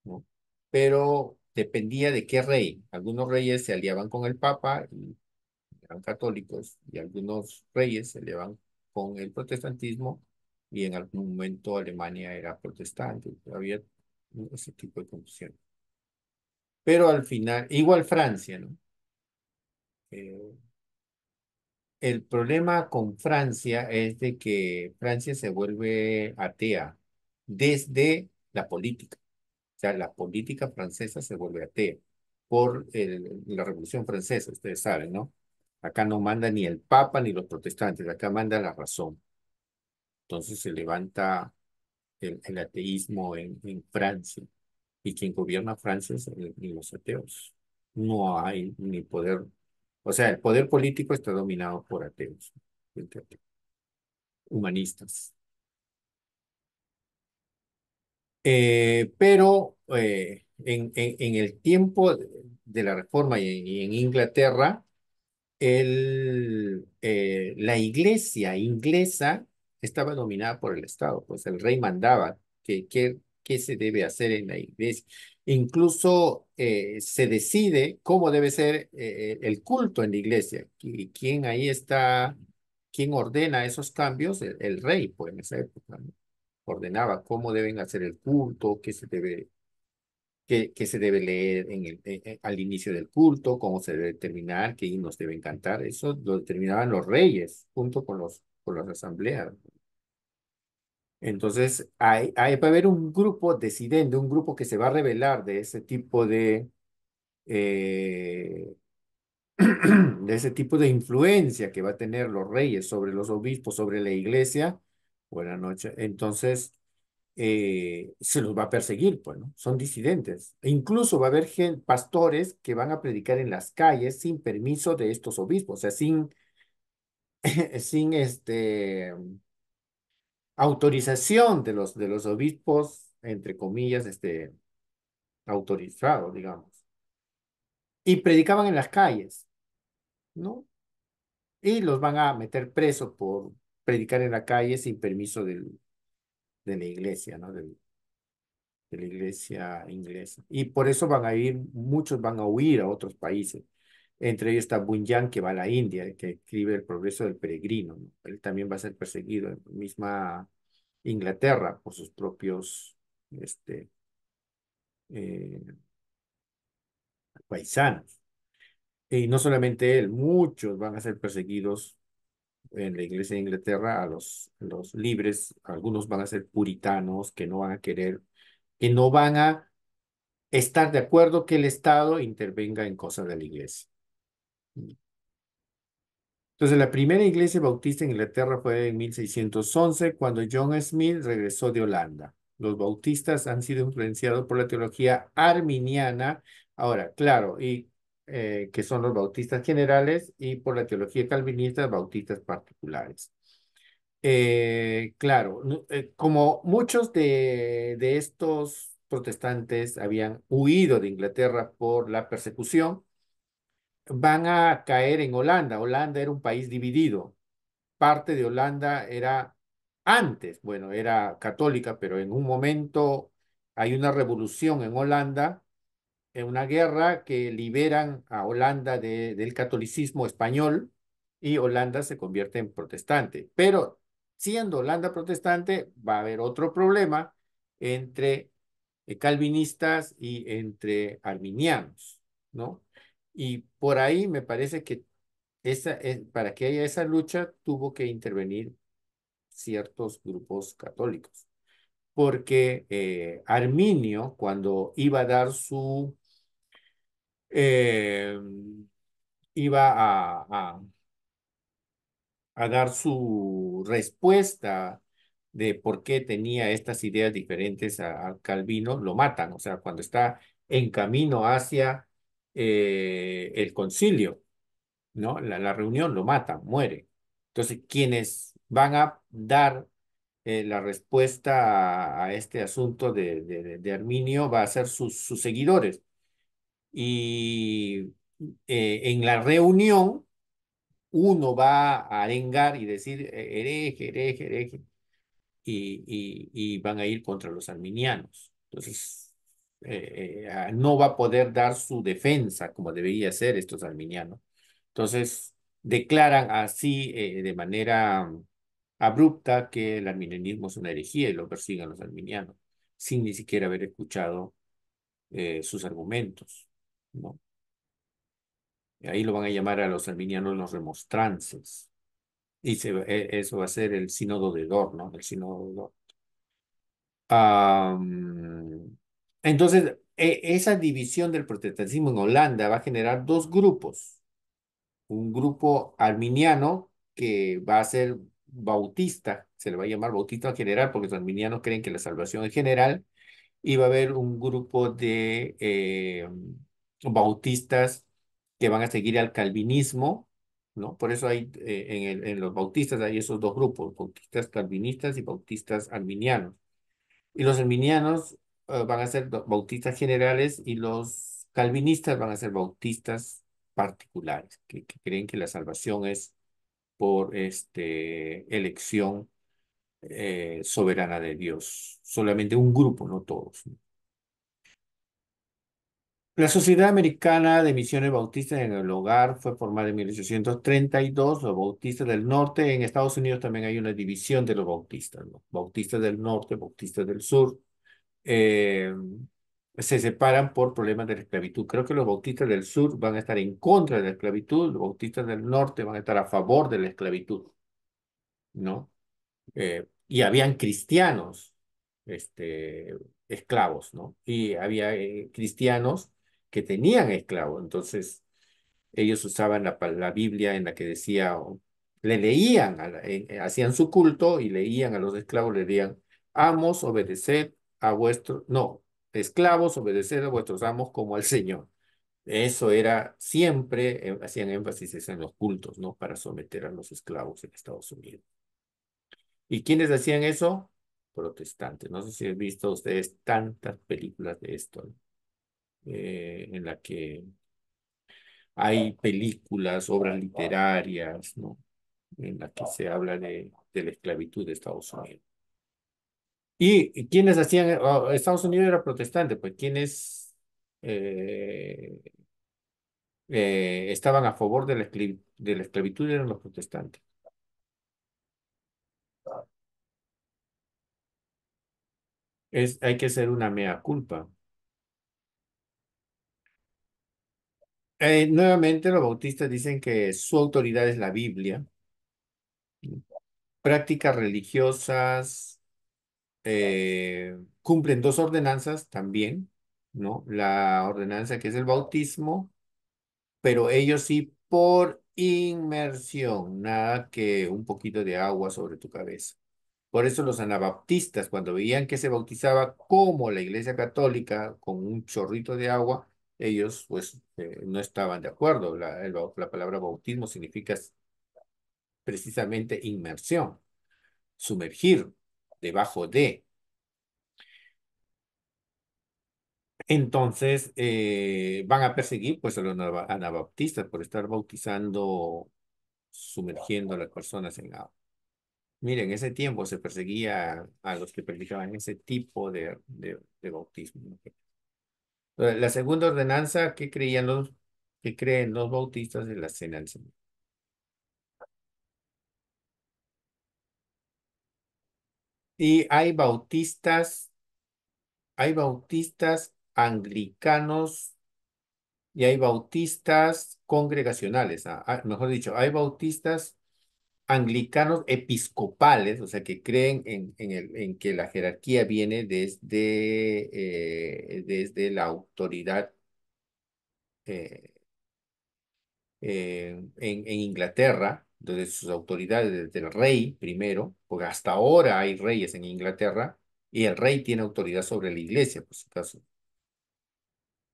¿no? pero dependía de qué rey. Algunos reyes se aliaban con el Papa, eran católicos, y algunos reyes se aliaban con el protestantismo, y en algún momento Alemania era protestante. Había ese tipo de confusión. Pero al final, igual Francia, ¿no? Eh, el problema con Francia es de que Francia se vuelve atea desde la política sea, la política francesa se vuelve atea por la Revolución Francesa, ustedes saben, ¿no? Acá no manda ni el Papa ni los protestantes, acá manda la razón. Entonces se levanta el, ateísmo en, Francia. Y quien gobierna Francia son los ateos. No hay ni poder, o sea, el poder político está dominado por ateos, humanistas. Eh, pero eh, en, el tiempo de la Reforma y en, Inglaterra, eh, la iglesia inglesa estaba dominada por el Estado, pues el rey mandaba qué que, se debe hacer en la iglesia. Incluso se decide cómo debe ser el culto en la iglesia y quién ahí está, quién ordena esos cambios, el, rey, pues en esa época. ¿no? ordenaba cómo deben hacer el culto, qué se debe, qué, qué se debe leer en el, eh, eh, al inicio del culto, cómo se debe terminar, qué himnos deben cantar. Eso lo determinaban los reyes junto con los, con las asambleas. Entonces, hay, hay, va a haber un grupo decidente, un grupo que se va a revelar de ese tipo de, eh, de ese tipo de influencia que va a tener los reyes sobre los obispos, sobre la iglesia, Buenas noches. Entonces, eh, se los va a perseguir, pues, ¿no? Son disidentes. E incluso va a haber pastores que van a predicar en las calles sin permiso de estos obispos, o sea, sin, sin este, autorización de los, de los obispos, entre comillas, este, autorizados, digamos. Y predicaban en las calles, ¿no? Y los van a meter presos por predicar en la calle sin permiso del, de la iglesia, ¿no? de la iglesia inglesa. Y por eso van a ir, muchos van a huir a otros países. Entre ellos está Bunyan, que va a la India, que escribe El progreso del peregrino. Él también va a ser perseguido en misma Inglaterra por sus propios este, eh, paisanos. Y no solamente él, muchos van a ser perseguidos en la iglesia de Inglaterra a los, los libres, algunos van a ser puritanos que no van a querer, que no van a estar de acuerdo que el Estado intervenga en cosas de la iglesia. Entonces, la primera iglesia bautista en Inglaterra fue en 1611, cuando John Smith regresó de Holanda. Los bautistas han sido influenciados por la teología arminiana. Ahora, claro, y eh, que son los bautistas generales, y por la teología calvinista, bautistas particulares. Eh, claro, eh, como muchos de, de estos protestantes habían huido de Inglaterra por la persecución, van a caer en Holanda. Holanda era un país dividido. Parte de Holanda era antes, bueno, era católica, pero en un momento hay una revolución en Holanda en una guerra que liberan a Holanda del catolicismo español y Holanda se convierte en protestante. Pero siendo Holanda protestante, va a haber otro problema entre eh, calvinistas y entre arminianos, ¿no? Y por ahí me parece que esa, eh, para que haya esa lucha tuvo que intervenir ciertos grupos católicos, porque eh, Arminio, cuando iba a dar su eh, iba a, a, dar su respuesta de por qué tenía estas ideas diferentes a, Calvino, lo matan, o sea, cuando está en camino hacia eh, el concilio, ¿no? La, reunión lo mata, muere. Entonces, quienes van a dar eh, la respuesta a, este asunto de, Arminio va a ser sus seguidores y eh, en la reunión uno va a arengar y decir e-, hereje, hereje, hereje, y, van a ir contra los arminianos. Entonces, eh, eh, ah, no va a poder dar su defensa como debería ser estos arminianos. Entonces, declaran así de manera abrupta que el arminianismo es una herejía y lo persigan los arminianos, sin ni siquiera haber escuchado sus argumentos. No. Y ahí lo van a llamar a los arminianos los remonstrantes Y e, eso va a ser el sínodo de Dor, ¿no? El sínodo entonces, e, esa división del protestantismo en Holanda va a generar dos grupos. Un grupo arminiano que va a ser bautista, se le va a llamar bautista general porque los arminianos creen que la salvación es general, y va a haber un grupo de... Em, bautistas que van a seguir al calvinismo, ¿no? Por eso hay eh, en, el, en, los bautistas hay esos dos grupos, bautistas calvinistas y bautistas arminianos. Y los arminianos eh, van a ser bautistas generales y los calvinistas van a ser bautistas particulares, que, creen que la salvación es por este, elección eh, soberana de Dios. Solamente un grupo, no todos. ¿no? La Sociedad Americana de Misiones Bautistas en el Hogar fue formada en 1832. Los bautistas del norte, en Estados Unidos también hay una división de los bautistas, ¿no? bautistas del norte, bautistas del sur. Eh, se separan por problemas de la esclavitud. Creo que los bautistas del sur van a estar en contra de la esclavitud, los bautistas del norte van a estar a favor de la esclavitud, ¿no? Eh, y habían cristianos, este, esclavos, ¿no? Y había eh, cristianos que tenían esclavos. Entonces, ellos usaban la, Biblia en la que decía, le leían, eh, eh, hacían su culto y leían a los esclavos, le leían, amos, obedeced a vuestros, no, esclavos, obedeced a vuestros amos como al Señor. Eso era siempre, eh, hacían énfasis en los cultos, ¿no? Para someter a los esclavos en Estados Unidos. ¿Y quiénes hacían eso? Protestantes. No sé si han visto ustedes tantas películas de esto. Eh, en la que hay películas, obras literarias, ¿no? en la que se habla de, la esclavitud de Estados Unidos. ¿Y quienes hacían? Oh, Estados Unidos era protestante, pues quienes eh, eh, estaban a favor de la, esclavitud eran los protestantes. Es, hay que ser una mea culpa. Eh, nuevamente los bautistas dicen que su autoridad es la Biblia. Prácticas religiosas eh, cumplen dos ordenanzas también, ¿no? La ordenanza que es el bautismo, pero ellos sí por inmersión, nada que un poquito de agua sobre tu cabeza. Por eso los anabaptistas, cuando veían que se bautizaba como la iglesia católica, con un chorrito de agua, ellos pues eh, no estaban de acuerdo. La, palabra bautismo significa precisamente inmersión, sumergir debajo de. Entonces eh, van a perseguir pues a los anabautistas por estar bautizando, sumergiendo a las personas en agua. Miren, en ese tiempo se perseguía a los que practicaban ese tipo de, bautismo. La segunda ordenanza, ¿qué creían los, creen los bautistas de la cena del Y hay bautistas, hay bautistas anglicanos y hay bautistas congregacionales, ah, ah, mejor dicho, hay bautistas anglicanos episcopales, o sea, que creen en, en, el, en que la jerarquía viene desde, eh, desde la autoridad eh, eh, en, en, Inglaterra, desde sus autoridades, desde el rey primero, porque hasta ahora hay reyes en Inglaterra y el rey tiene autoridad sobre la iglesia, por su caso.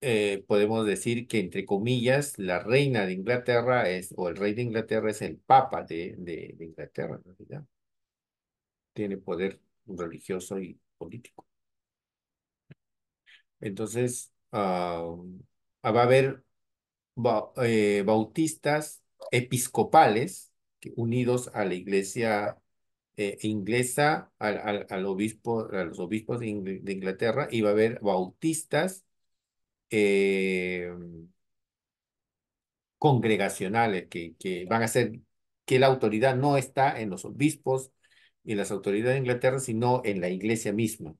Eh, podemos decir que, entre comillas, la reina de Inglaterra es, o el rey de Inglaterra es el papa de, Inglaterra, en realidad. Tiene poder religioso y político. Entonces, ah, ah, va a haber eh, bautistas episcopales unidos a la iglesia eh, inglesa, al, al, obispo, a los obispos de, de Inglaterra, y va a haber bautistas eh, congregacionales que, van a ser que la autoridad no está en los obispos y las autoridades de Inglaterra, sino en la iglesia misma.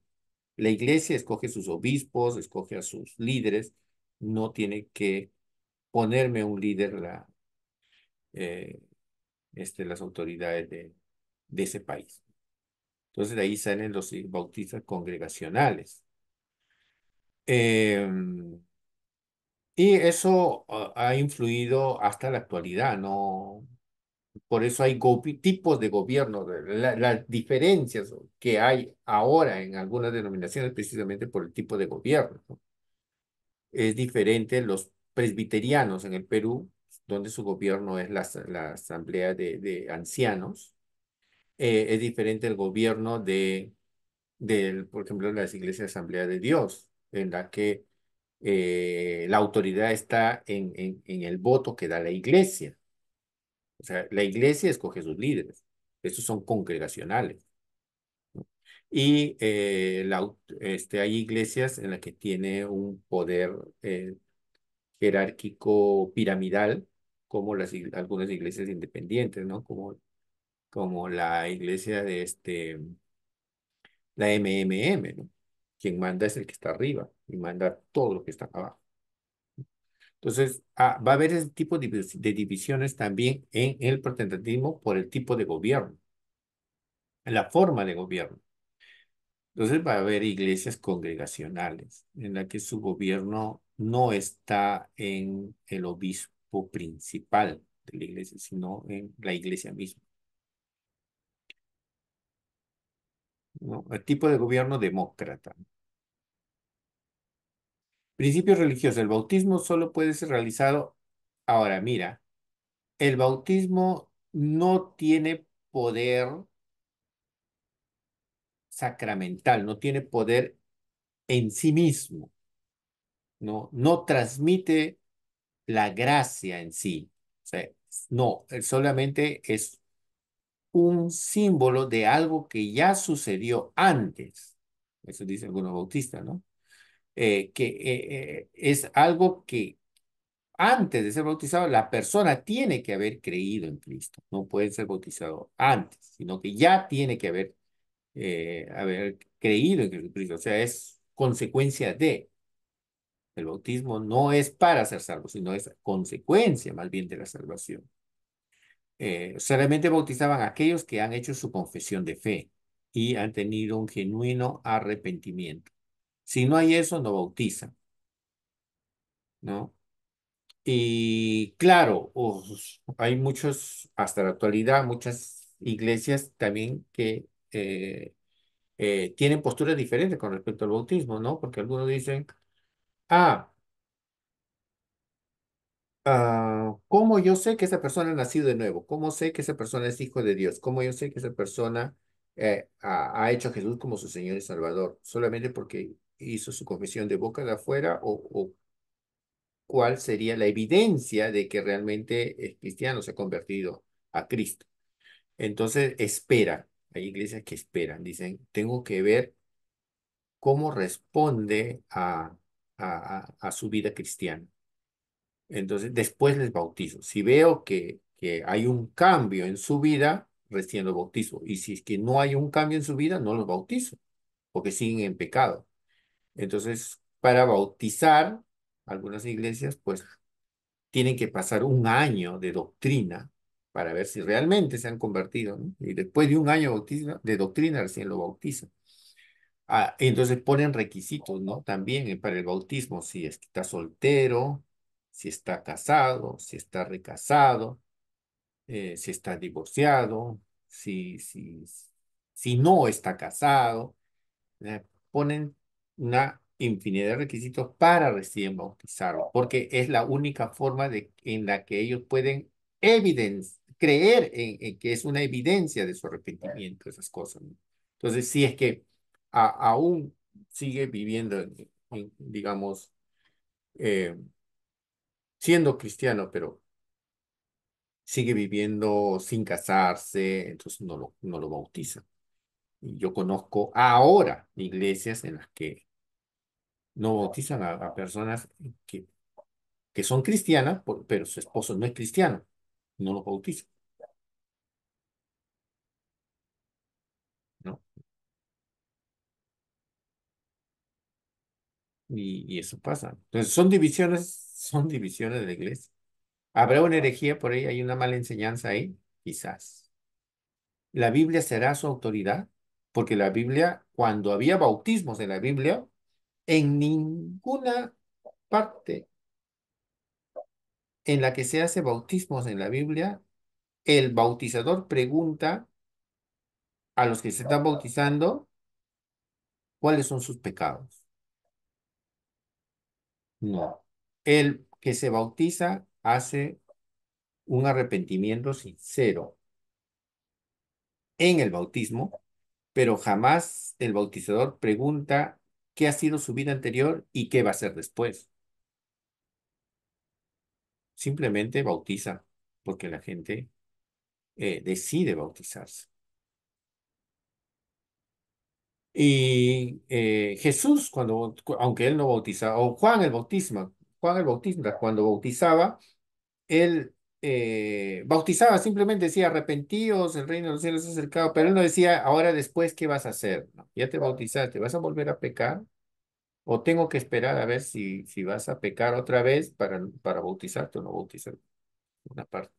La iglesia escoge sus obispos, escoge a sus líderes, no tiene que ponerme un líder la, eh, este, las autoridades de, de ese país. Entonces de ahí salen los eh, bautistas congregacionales. Em, y eso ah, ha influido hasta la actualidad, ¿no? Por eso hay tipos de gobierno, las diferencias que hay ahora en algunas denominaciones precisamente por el tipo de gobierno. Es diferente los presbiterianos en el Perú, donde su gobierno es la, asamblea de, ancianos. Eh, es diferente el gobierno de, del, por ejemplo, las iglesias de asamblea de Dios en la que eh, la autoridad está en, en, el voto que da la iglesia. O sea, la iglesia escoge sus líderes. Estos son congregacionales. Y eh, este, hay iglesias en las que tiene un poder eh, jerárquico piramidal, como las, algunas iglesias independientes, ¿no? Como, como la iglesia de este, la MMM, ¿no? Quien manda es el que está arriba y manda todo lo que está abajo. Entonces, ah, va a haber ese tipo de, divisiones también en el protestantismo por el tipo de gobierno, en la forma de gobierno. Entonces va a haber iglesias congregacionales en las que su gobierno no está en el obispo principal de la iglesia, sino en la iglesia misma. El tipo de gobierno demócrata. Principios religiosos. El bautismo solo puede ser realizado. Ahora, mira, el bautismo no tiene poder sacramental, no tiene poder en sí mismo. No, no transmite la gracia en sí. no, solamente es un símbolo de algo que ya sucedió antes. Eso dice algunos bautistas, ¿no? Eh, que eh, eh, es algo que antes de ser bautizado, la persona tiene que haber creído en Cristo. No puede ser bautizado antes, sino que ya tiene que haber, haber creído en Cristo O sea, es consecuencia de. El bautismo no es para ser salvo, sino es consecuencia más bien de la salvación eh, bautizaban aquellos que han hecho su confesión de fe y han tenido un genuino arrepentimiento. Si no hay eso, no bautizan. ¿No? Y claro, hay muchos, hasta la actualidad, muchas iglesias también que eh, eh, tienen posturas diferentes con respecto al bautismo, ¿no? Porque algunos dicen, ah, Ah, ¿Cómo yo sé que esa persona ha nacido de nuevo? ¿Cómo sé que esa persona es hijo de Dios? ¿Cómo yo sé que esa persona eh, ha, hecho a Jesús como su Señor y Salvador? ¿Solamente porque hizo su confesión de boca de afuera? ¿O, cuál sería la evidencia de que realmente es cristiano, se ha convertido a Cristo? Entonces, espera. Hay iglesias que esperan. Dicen, tengo que ver cómo responde a, a su vida cristiana. Entonces, después les bautizo. Si veo que, que hay un cambio en su vida, recién los bautizo. Y si es que no hay un cambio en su vida, no los bautizo, porque siguen en pecado. Entonces, para bautizar, algunas iglesias, pues, tienen que pasar un año de doctrina para ver si realmente se han convertido. Y después de un año de doctrina, recién lo bautizan. Ah, entonces ponen requisitos, ¿no? También eh, para el bautismo, si es que está soltero, si está casado, si está recasado, eh, si está divorciado, si, si, si no está casado. Eh, ponen una infinidad de requisitos para recién bautizarlo, porque es la única forma de, en la que ellos pueden creer en, que es una evidencia de su arrepentimiento, esas cosas. Entonces, si es que aún sigue viviendo, digamos, eh, siendo cristiano, pero sigue viviendo sin casarse, entonces no lo, no lo bautiza Y yo conozco ahora iglesias en las que no bautizan a, personas que, que son cristianas, pero su esposo no es cristiano, no lo bautiza ¿No? y eso pasa. Entonces son divisiones son divisiones de la iglesia. ¿Habrá una herejía por ahí? ¿Hay una mala enseñanza ahí? Quizás. ¿La Biblia será su autoridad? Porque la Biblia, cuando había bautismos en la Biblia, en ninguna parte en la que se hace bautismos en la Biblia, el bautizador pregunta a los que se están bautizando cuáles son sus pecados. No. El que se bautiza hace un arrepentimiento sincero en el bautismo, pero jamás el bautizador pregunta qué ha sido su vida anterior y qué va a ser después. Simplemente bautiza, porque la gente eh, decide bautizarse. Y eh, Jesús, cuando, aunque él no bautizaba, o Juan el bautismo, el bautismo. cuando bautizaba, él eh, bautizaba, simplemente decía, arrepentíos, el reino de los cielos se acercado, pero él no decía, ahora después, ¿qué vas a hacer? Ya te bautizaste, ¿vas a volver a pecar? ¿O tengo que esperar a ver si, si vas a pecar otra vez para, para bautizarte o no bautizar. Una parte.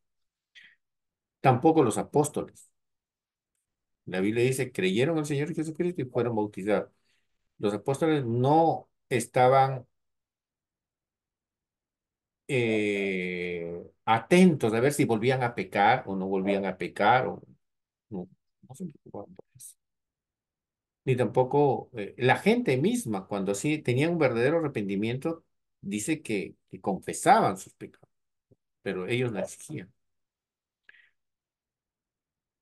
Tampoco los apóstoles. La Biblia dice, creyeron al Señor Jesucristo y fueron bautizados. Los apóstoles no estaban eh, atentos a ver si volvían a pecar o no volvían a pecar. O, no, por Ni tampoco eh, la gente misma, cuando sí tenía un verdadero arrepentimiento, dice que, confesaban sus pecados, pero ellos no exigían.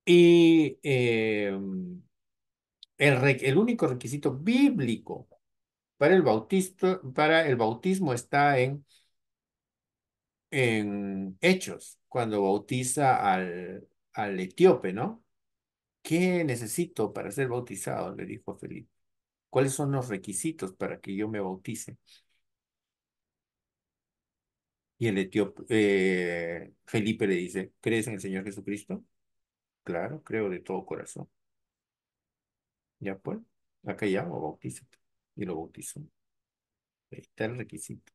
Y em, el, único requisito bíblico para el, para el bautismo está en en Hechos, cuando bautiza al, etíope, ¿no? ¿Qué necesito para ser bautizado? Le dijo a Felipe. ¿Cuáles son los requisitos para que yo me bautice? Y el etíope, eh, Felipe le dice, ¿crees en el Señor Jesucristo? Claro, creo de todo corazón. Ya pues, acá ya, o bautízate. Y lo bautizó. Ahí está el requisito.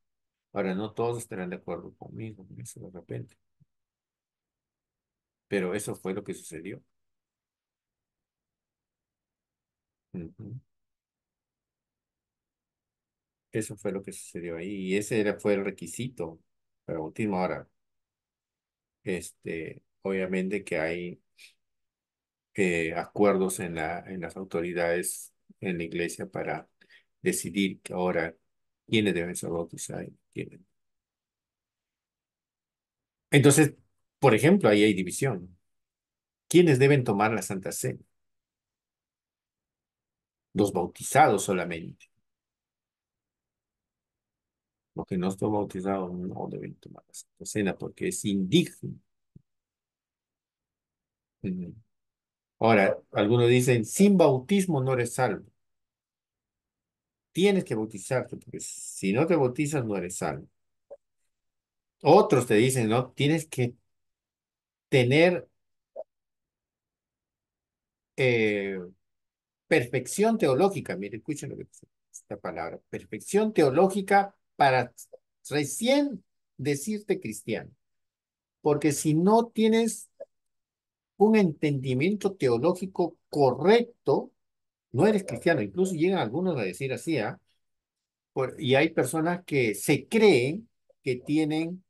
Ahora, no todos estarán de acuerdo conmigo eso de repente. Pero eso fue lo que sucedió. Eso fue lo que sucedió ahí. Y ese era, fue el requisito para último Ahora, este, obviamente que hay eh, acuerdos en, la, en las autoridades en la iglesia para decidir que ahora quiénes deben ser ahí entonces, por ejemplo, ahí hay división. ¿Quiénes deben tomar la Santa Cena? Los bautizados solamente. Los que no están bautizados no deben tomar la Santa Cena porque es indigno. Ahora, algunos dicen, sin bautismo no eres salvo. Tienes que bautizarte, porque si no te bautizas no eres salvo. Otros te dicen, no, tienes que tener eh, perfección teológica. Mire, escuchen lo que dice esta palabra. Perfección teológica para recién decirte cristiano. Porque si no tienes un entendimiento teológico correcto, no eres cristiano. Incluso llegan algunos a decir así, ¿ah? y hay personas que se creen que tienen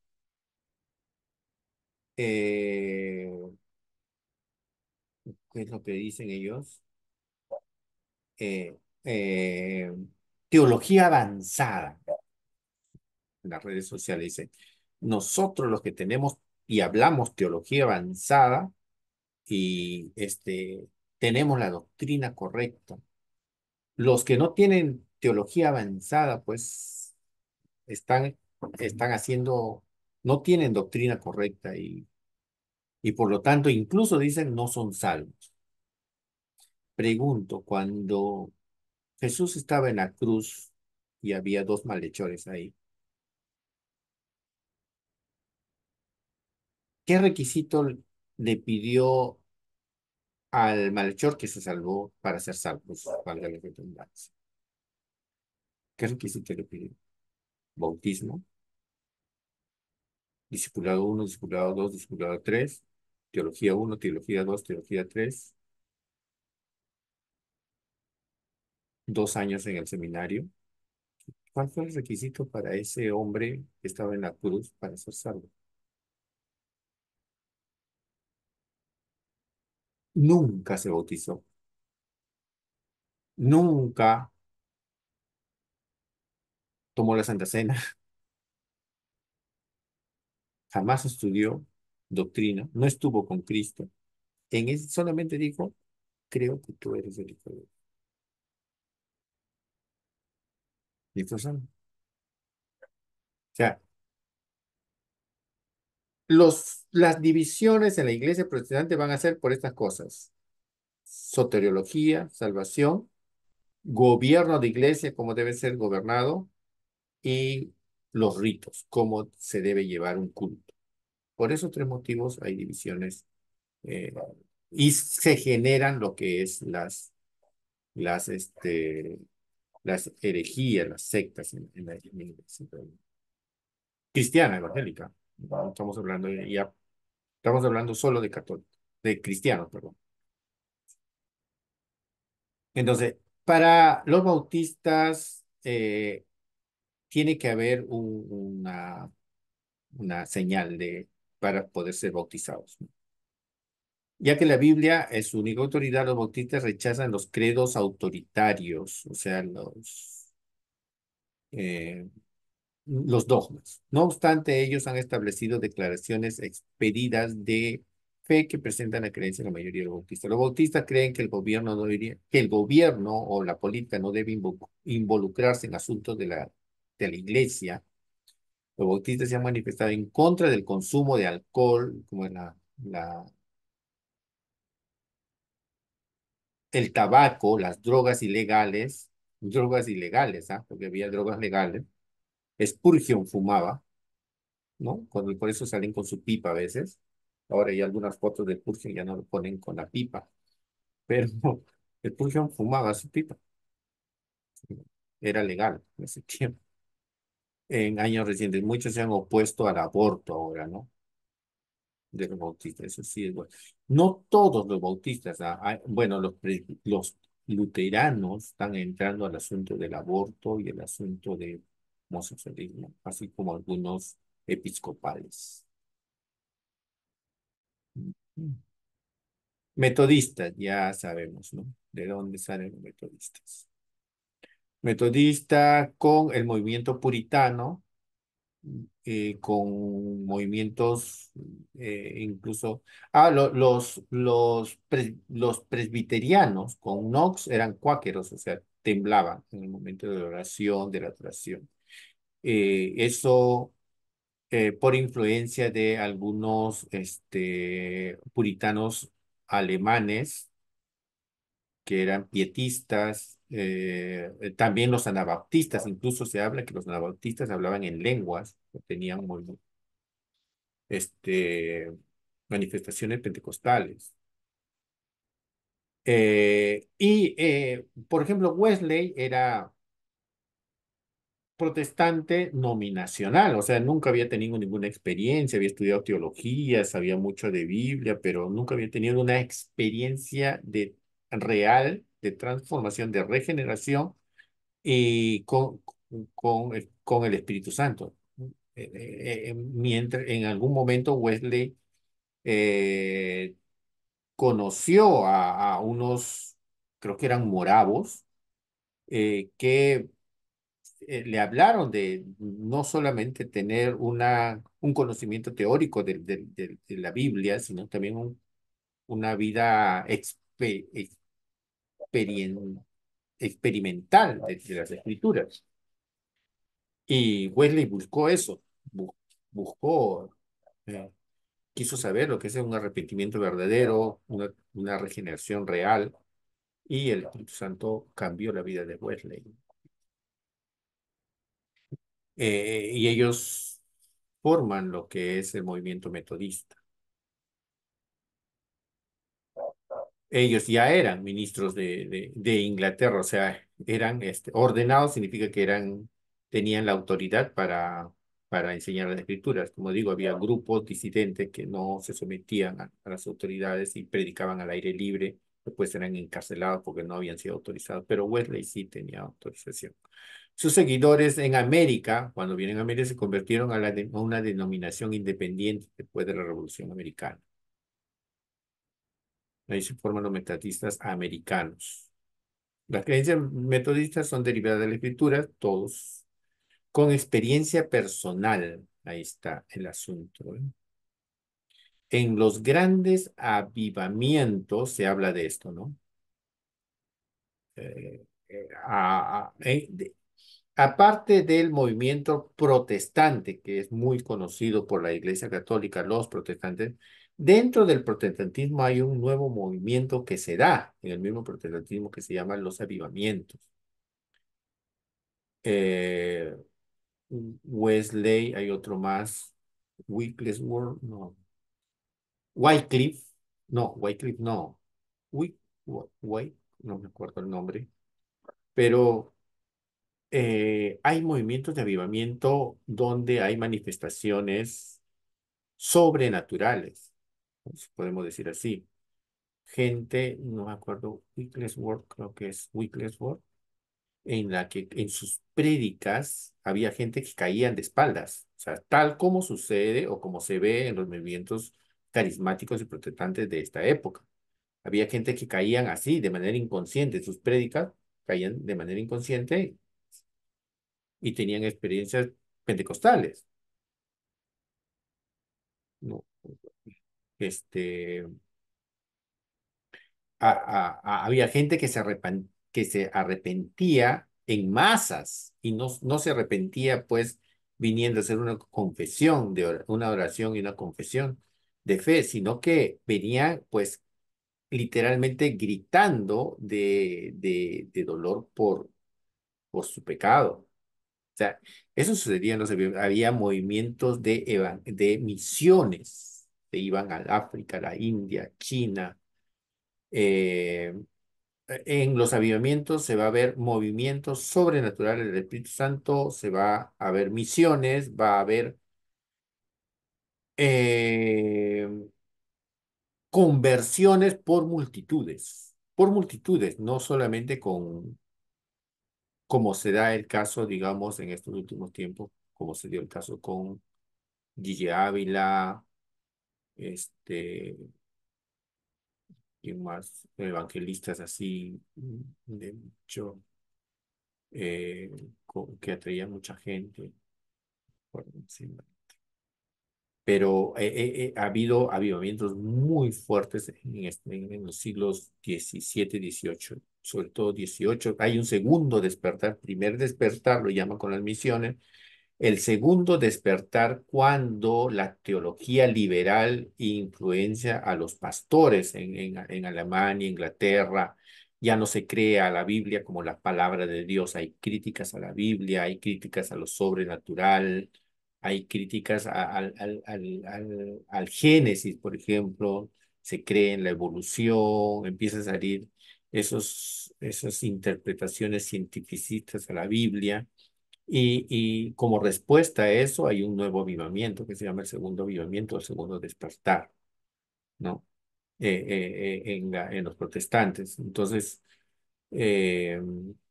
eh, ¿qué es lo que dicen ellos? Eh, eh, teología avanzada. En las redes sociales dicen, nosotros los que tenemos y hablamos teología avanzada y este tenemos la doctrina correcta. Los que no tienen teología avanzada, pues están, están haciendo, no tienen doctrina correcta y, y por lo tanto incluso dicen no son salvos. Pregunto, cuando Jesús estaba en la cruz y había dos malhechores ahí, ¿qué requisito le pidió al malhechor que se salvó para ser salvos, valga la redundancia. ¿Qué requisito le pide? Bautismo, discipulado 1, discipulado 2, discipulado tres, teología 1, teología dos, teología 3, dos años en el seminario. ¿Cuál fue el requisito para ese hombre que estaba en la cruz para ser salvo? nunca se bautizó. Nunca tomó la Santa Cena. Jamás estudió doctrina. No estuvo con Cristo. En él solamente dijo, creo que tú eres el Hijo de Dios. Y O sea, los, las divisiones en la iglesia protestante van a ser por estas cosas. Soteriología, salvación, gobierno de iglesia, cómo debe ser gobernado, y los ritos, cómo se debe llevar un culto. Por esos tres motivos hay divisiones eh, y se generan lo que es las, las, este, las herejías, las sectas en, en la iglesia cristiana evangélica estamos hablando ya, estamos hablando solo de católicos, de cristianos, perdón. Entonces, para los bautistas eh, tiene que haber una, una señal de, para poder ser bautizados. Ya que la Biblia es su única autoridad, los bautistas rechazan los credos autoritarios, o sea, los eh, los dogmas. No obstante, ellos han establecido declaraciones expedidas de fe que presentan la creencia de la mayoría de los bautistas. Los bautistas creen que el gobierno no que el gobierno o la política no debe involucrarse en asuntos de la, de la iglesia. Los bautistas se han manifestado en contra del consumo de alcohol, como la, la el tabaco, las drogas ilegales, drogas ilegales, ¿ah? porque había drogas legales, Spurgeon fumaba, ¿no? por eso salen con su pipa a veces. Ahora hay algunas fotos de Spurgeon ya no lo ponen con la pipa, pero Spurgeon fumaba su pipa. Era legal en ese tiempo. En años recientes, muchos se han opuesto al aborto ahora, ¿no? de los bautistas, eso sí es bueno. No todos los bautistas, ah, ah, bueno, los, los luteranos están entrando al asunto del aborto y el asunto de homosexualismo, así como algunos episcopales. Metodistas, ya sabemos, ¿no? De dónde salen los metodistas. Metodista con el movimiento puritano, eh, con movimientos eh, incluso... Ah, los, los, los presbiterianos con Knox eran cuáqueros, o sea, temblaban en el momento de la oración, de la adoración. Eh, eso eh, por influencia de algunos este, puritanos alemanes que eran pietistas, eh, también los anabaptistas, incluso se habla que los anabaptistas hablaban en lenguas, tenían este, manifestaciones pentecostales. y, por ejemplo, Wesley era protestante nominacional, o sea, nunca había tenido ninguna experiencia, había estudiado teología, sabía mucho de Biblia, pero nunca había tenido una experiencia de real de transformación, de regeneración y con, con, eh, con el Espíritu Santo. Eh, eh, mientras en algún momento Wesley conoció a, a, unos, creo que eran moravos, que eh, le hablaron de no solamente tener una, un conocimiento teórico de, la Biblia, sino también una vida experimental de, las escrituras. Y Wesley buscó eso, buscó, eh, quiso saber lo que es un arrepentimiento verdadero, una, una regeneración real, y el Espíritu Santo cambió la vida de Wesley. Eh, y ellos forman lo que es el movimiento metodista. Ellos ya eran ministros de, de, Inglaterra, o sea, eran este, ordenados, significa que eran, tenían la autoridad para, para enseñar las escrituras. Como digo, había grupos disidentes que no se sometían a, a las autoridades y predicaban al aire libre, después eran encarcelados porque no habían sido autorizados, pero Wesley sí tenía autorización. Sus seguidores en América, cuando vienen a América, se convirtieron a, una denominación independiente después de la Revolución Americana. Ahí se forman los metodistas americanos. Las creencias metodistas son derivadas de la escritura, todos, con experiencia personal. Ahí está el asunto. ¿eh? En los grandes avivamientos se habla de esto, ¿no? Eh, eh, a, aparte del movimiento protestante, que es muy conocido por la Iglesia Católica, los protestantes, dentro del protestantismo hay un nuevo movimiento que se da en el mismo protestantismo que se llama los avivamientos. Eh, Wesley, hay otro más, Wicklesworth, no. Wycliffe, no, Wycliffe no. no me acuerdo el nombre. Pero eh, hay movimientos de avivamiento donde hay manifestaciones sobrenaturales, podemos decir así. Gente, no me acuerdo, Wicklesworth, creo que es Wicklesworth, en la que en sus prédicas había gente que caían de espaldas, o sea, tal como sucede o como se ve en los movimientos carismáticos y protestantes de esta época. Había gente que caían así, de manera inconsciente, sus prédicas caían de manera inconsciente y tenían experiencias pentecostales. Este, había gente que se, que se arrepentía en masas y no, no se arrepentía pues viniendo a hacer una confesión, de una oración y una confesión de fe, sino que venían pues literalmente gritando de, de, de dolor por, por su pecado eso sucedía en los había movimientos de, misiones que iban al África, a la India, China. Eh, e, en los avivamientos se va a ver movimientos sobrenaturales del Espíritu Santo, se va a ver misiones, va a haber em, conversiones por multitudes, por multitudes, no solamente con como se da el caso, digamos, en estos últimos tiempos, como se dio el caso con Guille Ávila, este, y más evangelistas así, de mucho, eh, que atraían mucha gente. Pero eh, eh, ha habido avivamientos muy fuertes en, este, en los siglos XVII, XVIII sobre todo 18, hay un segundo despertar, primer despertar lo llama con las misiones, el segundo despertar cuando la teología liberal influencia a los pastores en, en, en Alemania, Inglaterra, ya no se cree a la Biblia como la palabra de Dios, hay críticas a la Biblia, hay críticas a lo sobrenatural, hay críticas al, al, al, al, Génesis, por ejemplo, se cree en la evolución, empieza a salir esos, esas interpretaciones cientificistas de la Biblia. Y, como respuesta a eso hay un nuevo avivamiento que se llama el segundo avivamiento, el segundo despertar, ¿no? Eh, eh, eh, en, en, los protestantes. Entonces,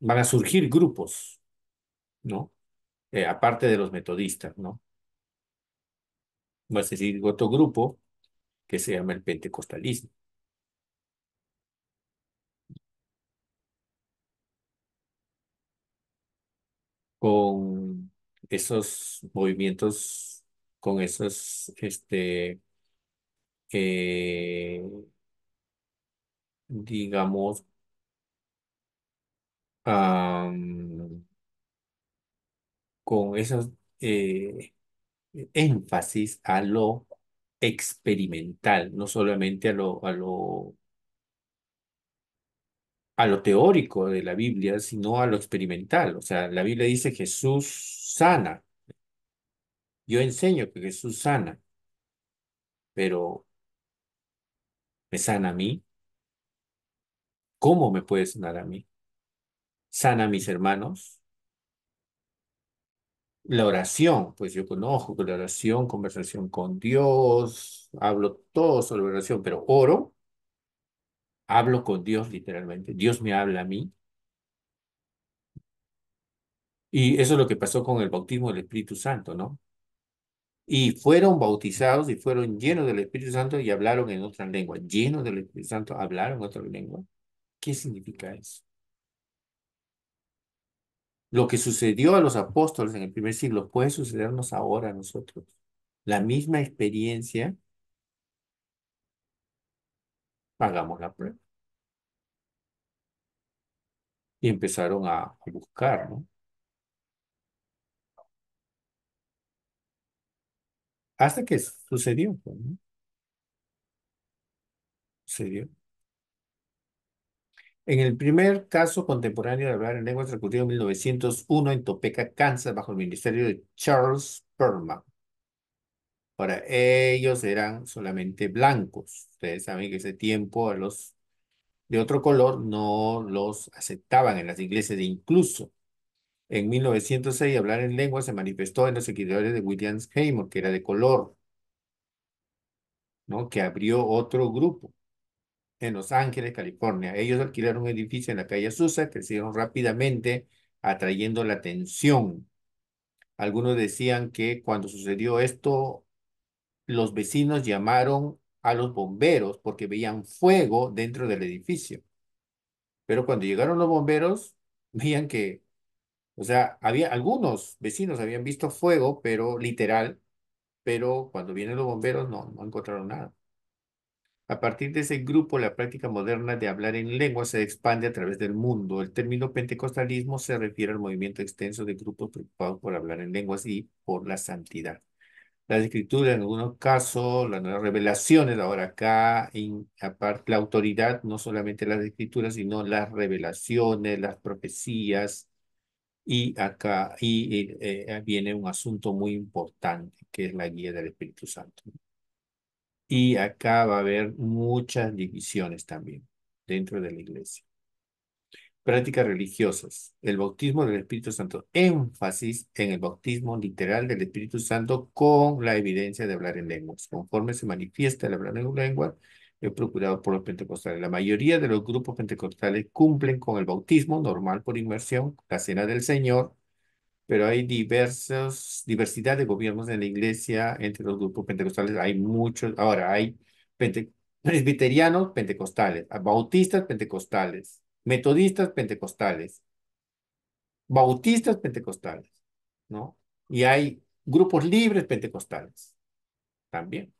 van a surgir grupos, ¿no? aparte de los metodistas, ¿no? Va a decir otro grupo que se llama el pentecostalismo. con esos movimientos, con esos, este, eh, digamos, con esos eh, énfasis a lo experimental, no solamente a lo, a lo a lo teórico de la Biblia, sino a lo experimental. O sea, la Biblia dice Jesús sana. Yo enseño que Jesús sana, pero ¿me sana a mí? ¿Cómo me puede sanar a mí? ¿Sana a mis hermanos? La oración, pues yo conozco que la oración, conversación con Dios, hablo todo sobre oración, pero oro, hablo con Dios literalmente, Dios me habla a mí. Y eso es lo que pasó con el bautismo del Espíritu Santo, ¿no? Y fueron bautizados y fueron llenos del Espíritu Santo y hablaron en otra lengua. Llenos del Espíritu Santo, hablaron en otra lengua. ¿Qué significa eso? Lo que sucedió a los apóstoles en el primer siglo puede sucedernos ahora a nosotros. La misma experiencia Hagamos la prueba. Y empezaron a, buscar, ¿no? Hasta que sucedió, pues, Sucedió. En el primer caso contemporáneo de hablar en se recurrió en 1901 en Topeka, Kansas, bajo el ministerio de Charles Perman. Para ellos eran solamente blancos. Ustedes saben que ese tiempo a los de otro color no los aceptaban en las iglesias. E incluso en 1906 hablar en lengua se manifestó en los seguidores de William Seymour, que era de color, ¿no? que abrió otro grupo en Los Ángeles, California. Ellos alquilaron un edificio en la calle Susa, crecieron rápidamente, atrayendo la atención algunos decían que cuando sucedió esto, los vecinos llamaron a los bomberos porque veían fuego dentro del edificio. Pero cuando llegaron los bomberos, veían que, o sea, había algunos vecinos habían visto fuego, pero literal, pero cuando vienen los bomberos no, no encontraron nada. A partir de ese grupo, la práctica moderna de hablar en lengua se expande a través del mundo. El término pentecostalismo se refiere al movimiento extenso de grupos preocupados por hablar en lenguas y por la santidad las escrituras en algunos casos, las revelaciones, ahora acá, aparte la autoridad, no solamente las escrituras, sino las revelaciones, las profecías, y acá y, eh, viene un asunto muy importante, que es la guía del Espíritu Santo. Y acá va a haber muchas divisiones también dentro de la iglesia prácticas religiosas, el bautismo del Espíritu Santo, énfasis en el bautismo literal del Espíritu Santo con la evidencia de hablar en lenguas. Conforme se manifiesta el hablar en lengua, es procurado por los pentecostales. La mayoría de los grupos pentecostales cumplen con el bautismo normal por inmersión, la cena del Señor, pero hay diversos, diversidad de gobiernos en la iglesia entre los grupos pentecostales. Hay muchos, ahora hay presbiterianos pentecostales, bautistas pentecostales, metodistas pentecostales, bautistas pentecostales, ¿no? Y hay grupos libres pentecostales también.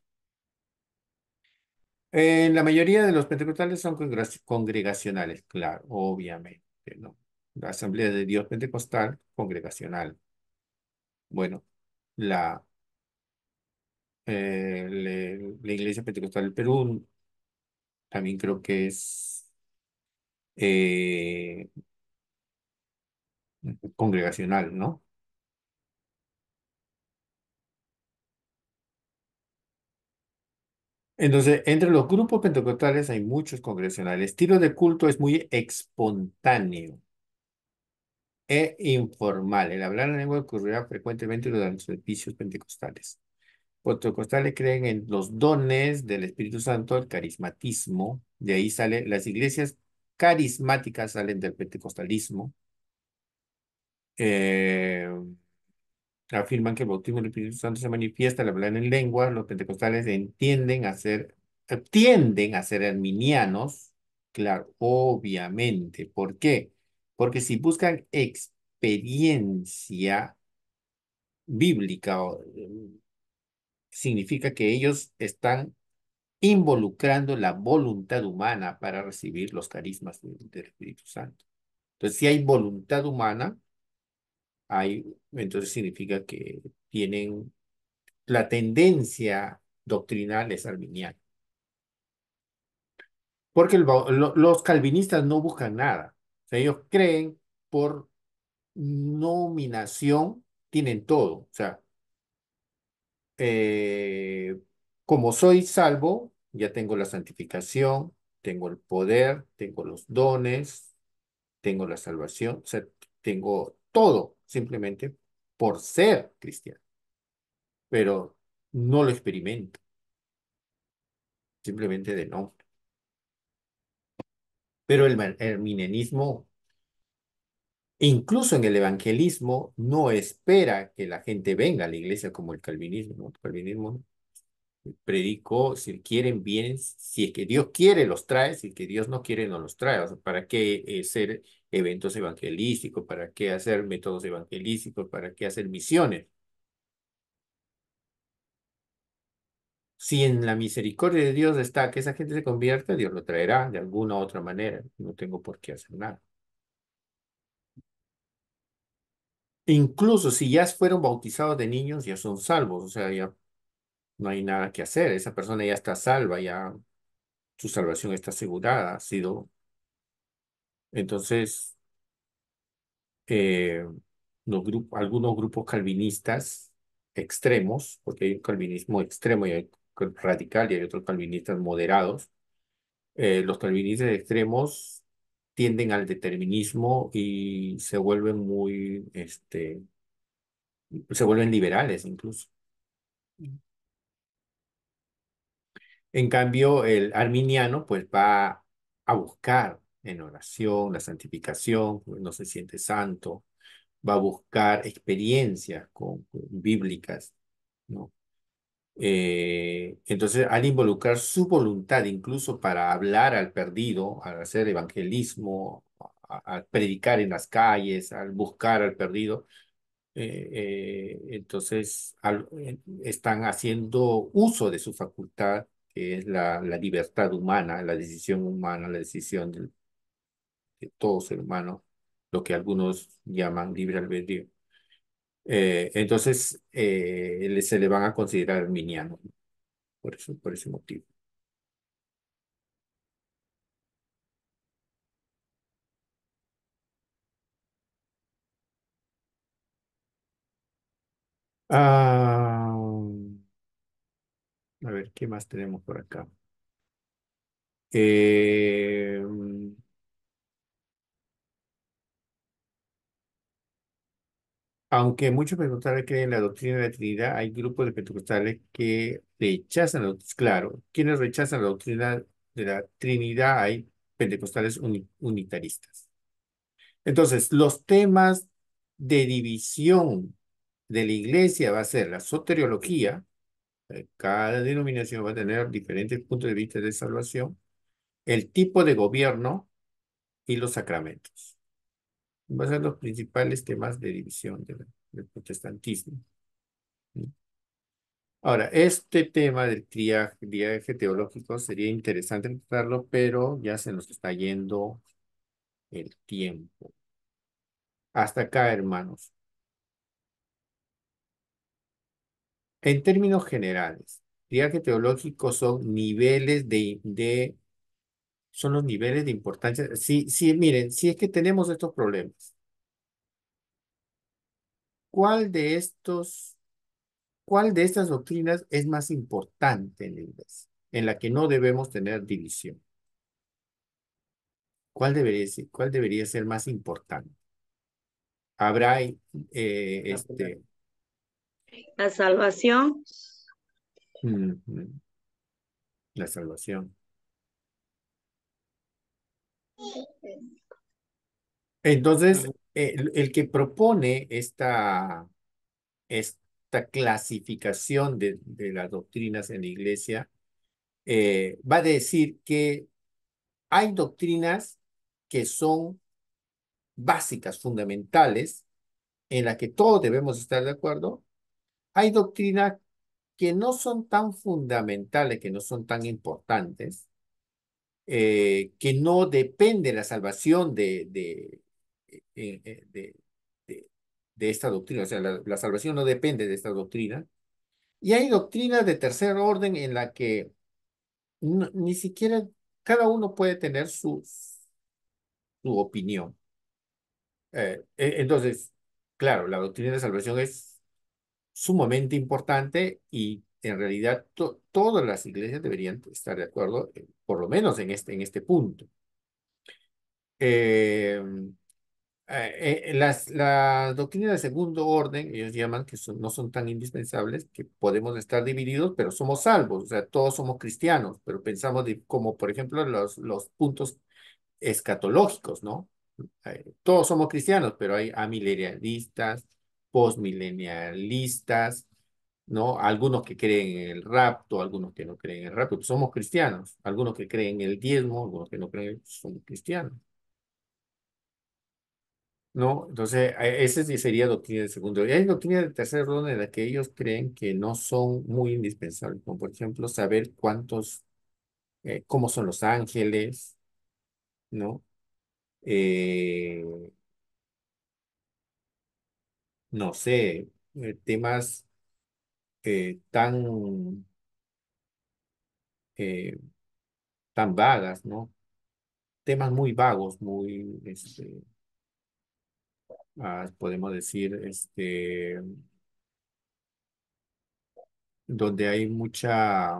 Eh, la mayoría de los pentecostales son congregacionales, claro, obviamente, ¿no? La Asamblea de Dios Pentecostal, congregacional. Bueno, la, eh, la Iglesia Pentecostal del Perú también creo que es eh, congregacional, ¿no? Entonces, entre los grupos pentecostales hay muchos congresionales. El estilo de culto es muy espontáneo e informal. El hablar en lengua ocurrirá frecuentemente durante los servicios pentecostales. Pentecostales creen en los dones del Espíritu Santo, el carismatismo. De ahí salen las iglesias carismáticas salen del pentecostalismo. Eh, afirman que el bautismo del Espíritu Santo se manifiesta le hablan en lengua. Los pentecostales entienden a ser, tienden a ser arminianos. Claro, obviamente. ¿Por qué? Porque si buscan experiencia bíblica, eh, significa que ellos están involucrando la voluntad humana para recibir los carismas del Espíritu Santo. Entonces, si hay voluntad humana, hay, entonces significa que tienen la tendencia doctrinal es arminiana. Porque los calvinistas no buscan nada. O sea, ellos creen por nominación, tienen todo. O sea, eh, como soy salvo, ya tengo la santificación, tengo el poder, tengo los dones, tengo la salvación, o sea, tengo todo simplemente por ser cristiano, pero no lo experimento, simplemente de no. Pero el minenismo, incluso en el evangelismo, no espera que la gente venga a la iglesia como el calvinismo. ¿no? El calvinismo predicó, si quieren bien si es que Dios quiere los trae, si es que Dios no quiere no los trae. O sea, ¿para qué hacer eh, eventos evangelísticos? ¿Para qué hacer métodos evangelísticos? ¿Para qué hacer misiones? Si en la misericordia de Dios está que esa gente se convierta, Dios lo traerá de alguna u otra manera. No tengo por qué hacer nada. Incluso si ya fueron bautizados de niños, ya son salvos, o sea, ya no hay nada que hacer. Esa persona ya está salva, ya su salvación está asegurada, ha sido. Entonces, eh, algunos grupos calvinistas extremos, porque hay un calvinismo extremo y hay radical y hay otros calvinistas moderados, eh, los calvinistas extremos tienden al determinismo y se vuelven muy, este, se vuelven liberales incluso. Mm. En cambio, el arminiano pues va a buscar en oración la santificación, pues, no se siente santo, va a buscar experiencias con, bíblicas, ¿no? Eh, entonces, al involucrar su voluntad incluso para hablar al perdido, al hacer evangelismo, al predicar en las calles, al buscar al perdido, eh, eh, entonces están haciendo uso de su facultad que es la, la libertad humana, la decisión humana, la decisión de todo ser humano, lo que algunos llaman libre albedrío. Eh, entonces, eh, se le van a considerar minianos por, eso, por ese motivo. Ah, qué más tenemos por acá. Eh, mm. aunque muchos pentecostales creen en la doctrina de la Trinidad, hay grupos de pentecostales que rechazan la Claro, quienes rechazan la doctrina de la Trinidad hay pentecostales unitaristas. Entonces, los temas de división de la iglesia va a ser la soteriología, eh, cada denominación va a tener diferentes puntos de vista de salvación, el tipo de gobierno y los sacramentos. Van a ser los principales temas de división del, protestantismo. Ahora, este tema del triaje, teológico sería interesante tratarlo, pero ya se nos está yendo el tiempo. Hasta acá, hermanos. En términos generales, diría que teológicos son niveles de, de, son los niveles de importancia. Sí, miren, si es que tenemos estos problemas, ¿cuál de estos, cuál de estas doctrinas es más importante en la en la que no debemos tener división? ¿Cuál debería ser, cuál debería ser más importante? Habrá eh, este, la salvación. La salvación. Entonces, el, que propone esta, esta clasificación de, las doctrinas en la iglesia eh, va a decir que hay doctrinas que son básicas, fundamentales, en las que todos debemos estar de acuerdo, hay doctrinas que no son tan fundamentales, que no son tan importantes, eh, que no depende la salvación de, de, eh, eh, de, de, esta doctrina, o sea, la, salvación no depende de esta doctrina. Y hay doctrinas de tercer orden en la que ni siquiera cada uno puede tener su, su opinión. E, entonces, claro, la doctrina de salvación es sumamente importante y en realidad todas las iglesias deberían estar de acuerdo, eh, por lo menos en este, en este punto. Eh, eh, las, las doctrinas de segundo orden, ellos llaman que no son tan indispensables, que podemos estar divididos, pero somos salvos, o sea, todos somos cristianos, pero pensamos de, como, por ejemplo, los, los puntos escatológicos, ¿no? todos somos cristianos, pero hay amilerialistas postmilenialistas, ¿no? Algunos que creen en el rapto, algunos que no creen en el rapto, pues somos cristianos, algunos que creen en el diezmo, algunos que no creen, pues somos cristianos. ¿No? Entonces, e, esa sería doctrina de segundo. Y hay doctrina de tercer orden en la que ellos creen que no son muy indispensables, como por ejemplo saber cuántos, eh, cómo son los ángeles, ¿no? Eh, no sé, eh, temas eh, tan, eh, tan vagas, ¿no? Temas muy vagos, muy, este, ah, podemos decir, este, donde hay mucha,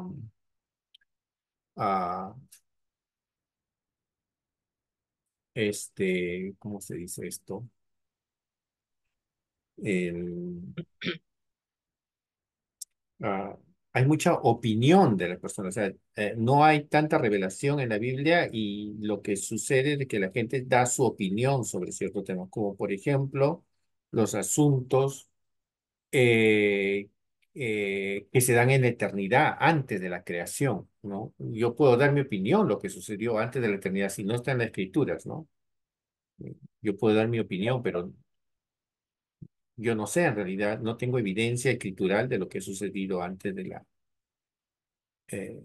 ah, este, ¿cómo se dice esto? Em, ah, hay mucha opinión de la personas o sea, eh, no hay tanta revelación en la Biblia y lo que sucede es que la gente da su opinión sobre ciertos temas, como por ejemplo los asuntos eh, eh, que se dan en la eternidad, antes de la creación, ¿no? Yo puedo dar mi opinión, lo que sucedió antes de la eternidad, si no está en las escrituras, ¿no? Yo puedo dar mi opinión, pero yo no sé, en realidad no tengo evidencia escritural de lo que ha sucedido antes de la, eh,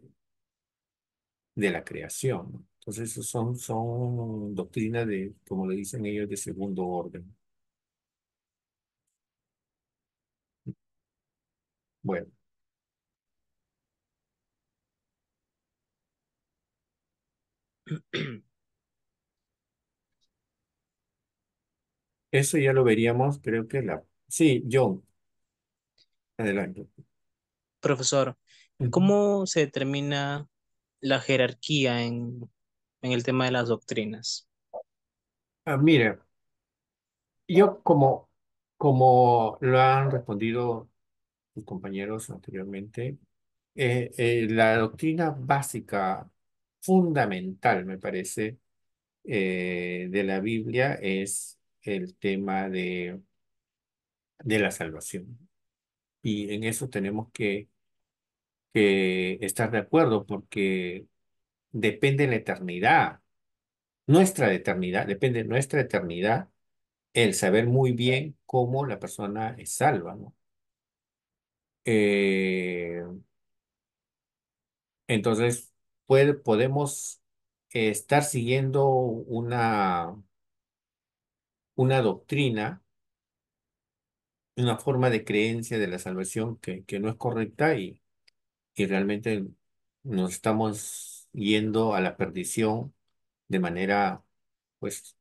de la creación. Entonces, son, son doctrinas de, como le dicen ellos, de segundo orden. Bueno. Eso ya lo veríamos, creo que la... Sí, John. Adelante. Profesor, ¿cómo se determina la jerarquía en, en el tema de las doctrinas? Ah, mira, yo como, como lo han respondido mis compañeros anteriormente, eh, eh, la doctrina básica, fundamental, me parece, eh, de la Biblia es el tema de, de la salvación. Y en eso tenemos que, que estar de acuerdo porque depende la eternidad, nuestra eternidad, depende de nuestra eternidad el saber muy bien cómo la persona es salva, ¿no? Eh, entonces, puede, podemos estar siguiendo una, una doctrina, una forma de creencia de la salvación que, que no es correcta y, y realmente nos estamos yendo a la perdición de manera, pues,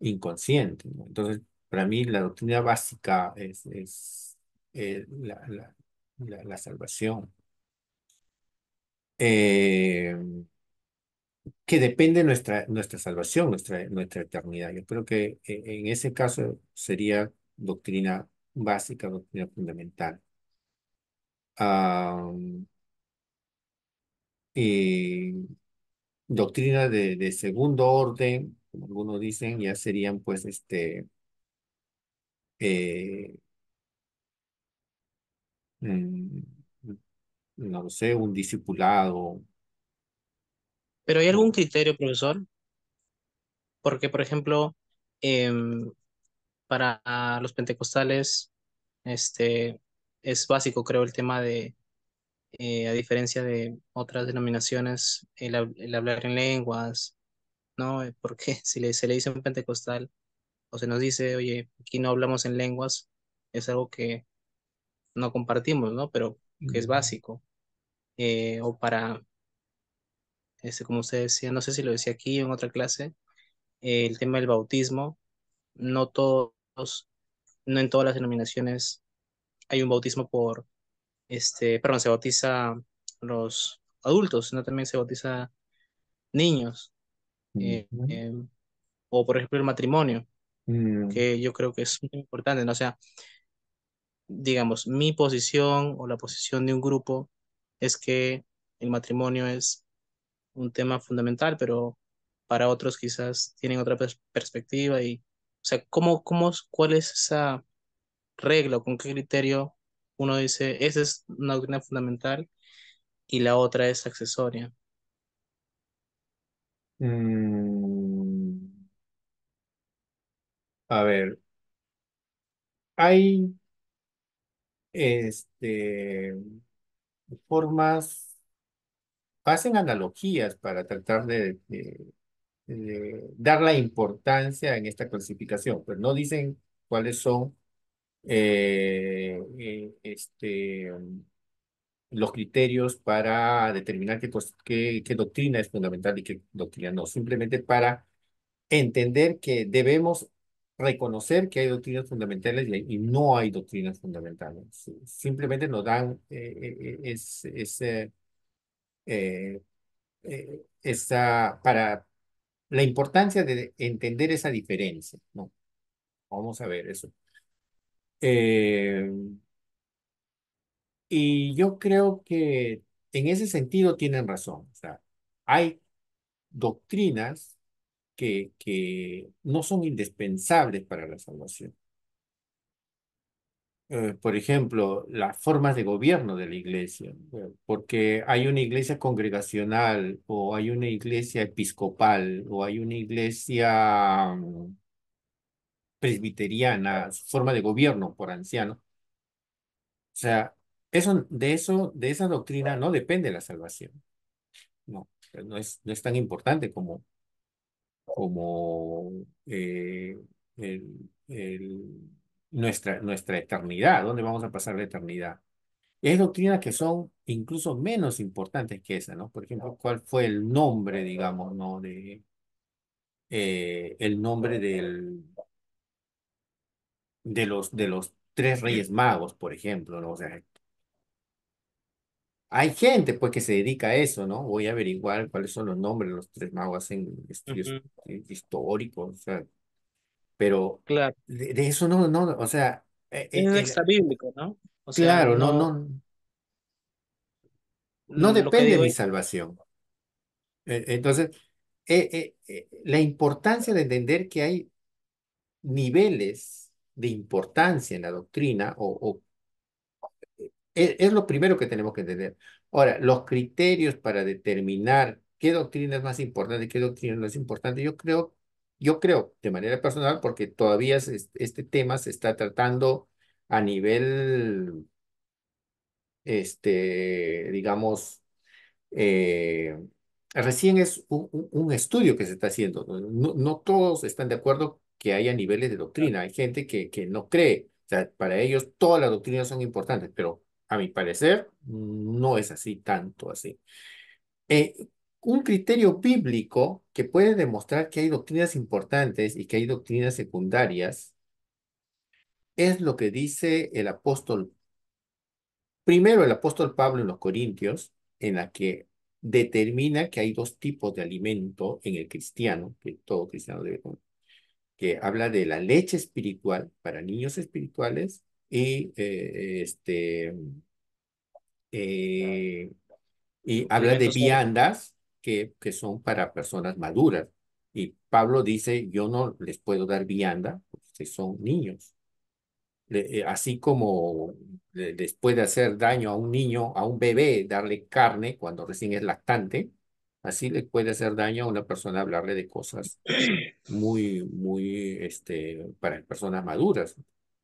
inconsciente. Entonces, para mí la doctrina básica es, es, eh, la, salvación. Eh, que depende nuestra, nuestra salvación, nuestra, nuestra eternidad. Yo creo que e, en ese caso sería doctrina básica, doctrina fundamental. y eh, doctrina de, de, segundo orden, como algunos dicen, ya serían pues este... Eh, mm, no sé, un discipulado, pero ¿hay algún criterio, profesor? Porque, por ejemplo, em, para los pentecostales este, es básico, creo, el tema de, eh, a diferencia de otras denominaciones, el, hablar en lenguas, ¿no? Porque si se le dice un pentecostal o se nos dice, oye, aquí no hablamos en lenguas, es algo que no compartimos, ¿no? Pero que es básico. Eh, o para este, como usted decía, no sé si lo decía aquí o en otra clase, el tema del bautismo. No todos, no en todas las denominaciones hay un bautismo por, este, perdón, se bautiza los adultos, sino también se bautiza niños. Eh, eh, o por ejemplo el matrimonio, mm. que yo creo que es muy importante, O sea, digamos, mi posición o la posición de un grupo es que el matrimonio es un tema fundamental, pero para otros quizás tienen otra perspectiva y, o sea, ¿cómo, cómo, ¿cuál es esa regla o con qué criterio uno dice, esa es una doctrina fundamental y la otra es accesoria? Mm. A ver, hay este, formas hacen analogías para tratar de, dar la importancia en esta clasificación, pero pues, no dicen cuáles son eh, eh, este, los criterios para determinar qué, pues qué doctrina es fundamental y qué doctrina no, simplemente para entender que debemos reconocer que hay doctrinas fundamentales y, no hay doctrinas fundamentales. Simplemente nos dan eh, ese eh, eh, esa, para la importancia de entender esa diferencia, ¿no? Vamos a ver eso. Eh, y yo creo que en ese sentido tienen razón. O sea, hay doctrinas que, que no son indispensables para la salvación. Eh, por ejemplo, las formas de gobierno de la iglesia, eh, porque hay una iglesia congregacional o hay una iglesia episcopal o hay una iglesia mm, presbiteriana, forma de gobierno por anciano. O sea, eso, de, eso, de esa doctrina no depende la salvación. No, eh, no es, no es tan importante como, como el, el nuestra, nuestra eternidad, dónde vamos a pasar la eternidad. Es doctrinas que son incluso menos importantes que esa, ¿no? Por ejemplo, ¿cuál fue el nombre, digamos, ¿no? De, eh, el nombre del, de, los, de los tres reyes magos, por ejemplo, ¿no? O sea, hay gente pues que se dedica a eso, ¿no? Voy a averiguar cuáles son los nombres de los tres magos hacen estudios históricos, o sea, pero Claro. de, eso no, no, o sea, e, e, Es extra bíblico, ¿no? claro, no, no, no, depende de mi salvación. E, entonces, la importancia de entender que hay niveles de importancia en la doctrina o, Es, lo primero que tenemos que entender. Ahora, los criterios para determinar qué doctrina es más importante y qué doctrina no es importante, yo creo yo creo, de manera personal, porque todavía este tema se está tratando a nivel, este, digamos, eh, recién es un, estudio que se está haciendo. No, todos están de acuerdo que haya niveles de doctrina. Hay gente que, que no cree. O sea, para ellos todas las doctrinas son importantes, pero a mi parecer no es así tanto así. Eh, un criterio bíblico que puede demostrar que hay doctrinas importantes y que hay doctrinas secundarias es lo que dice el apóstol, primero el apóstol Pablo en los Corintios, en la que determina que hay dos tipos de alimento en el cristiano, que todo cristiano debe que habla de la leche espiritual para niños espirituales y eh, este eh, y habla de viandas que, son para personas maduras. Y Pablo dice, yo no les puedo dar vianda, porque son niños. Eh, así como les puede hacer daño a un niño, a un bebé, darle carne cuando recién es lactante, así le puede hacer daño a una persona hablarle de cosas muy, muy, este, para personas maduras.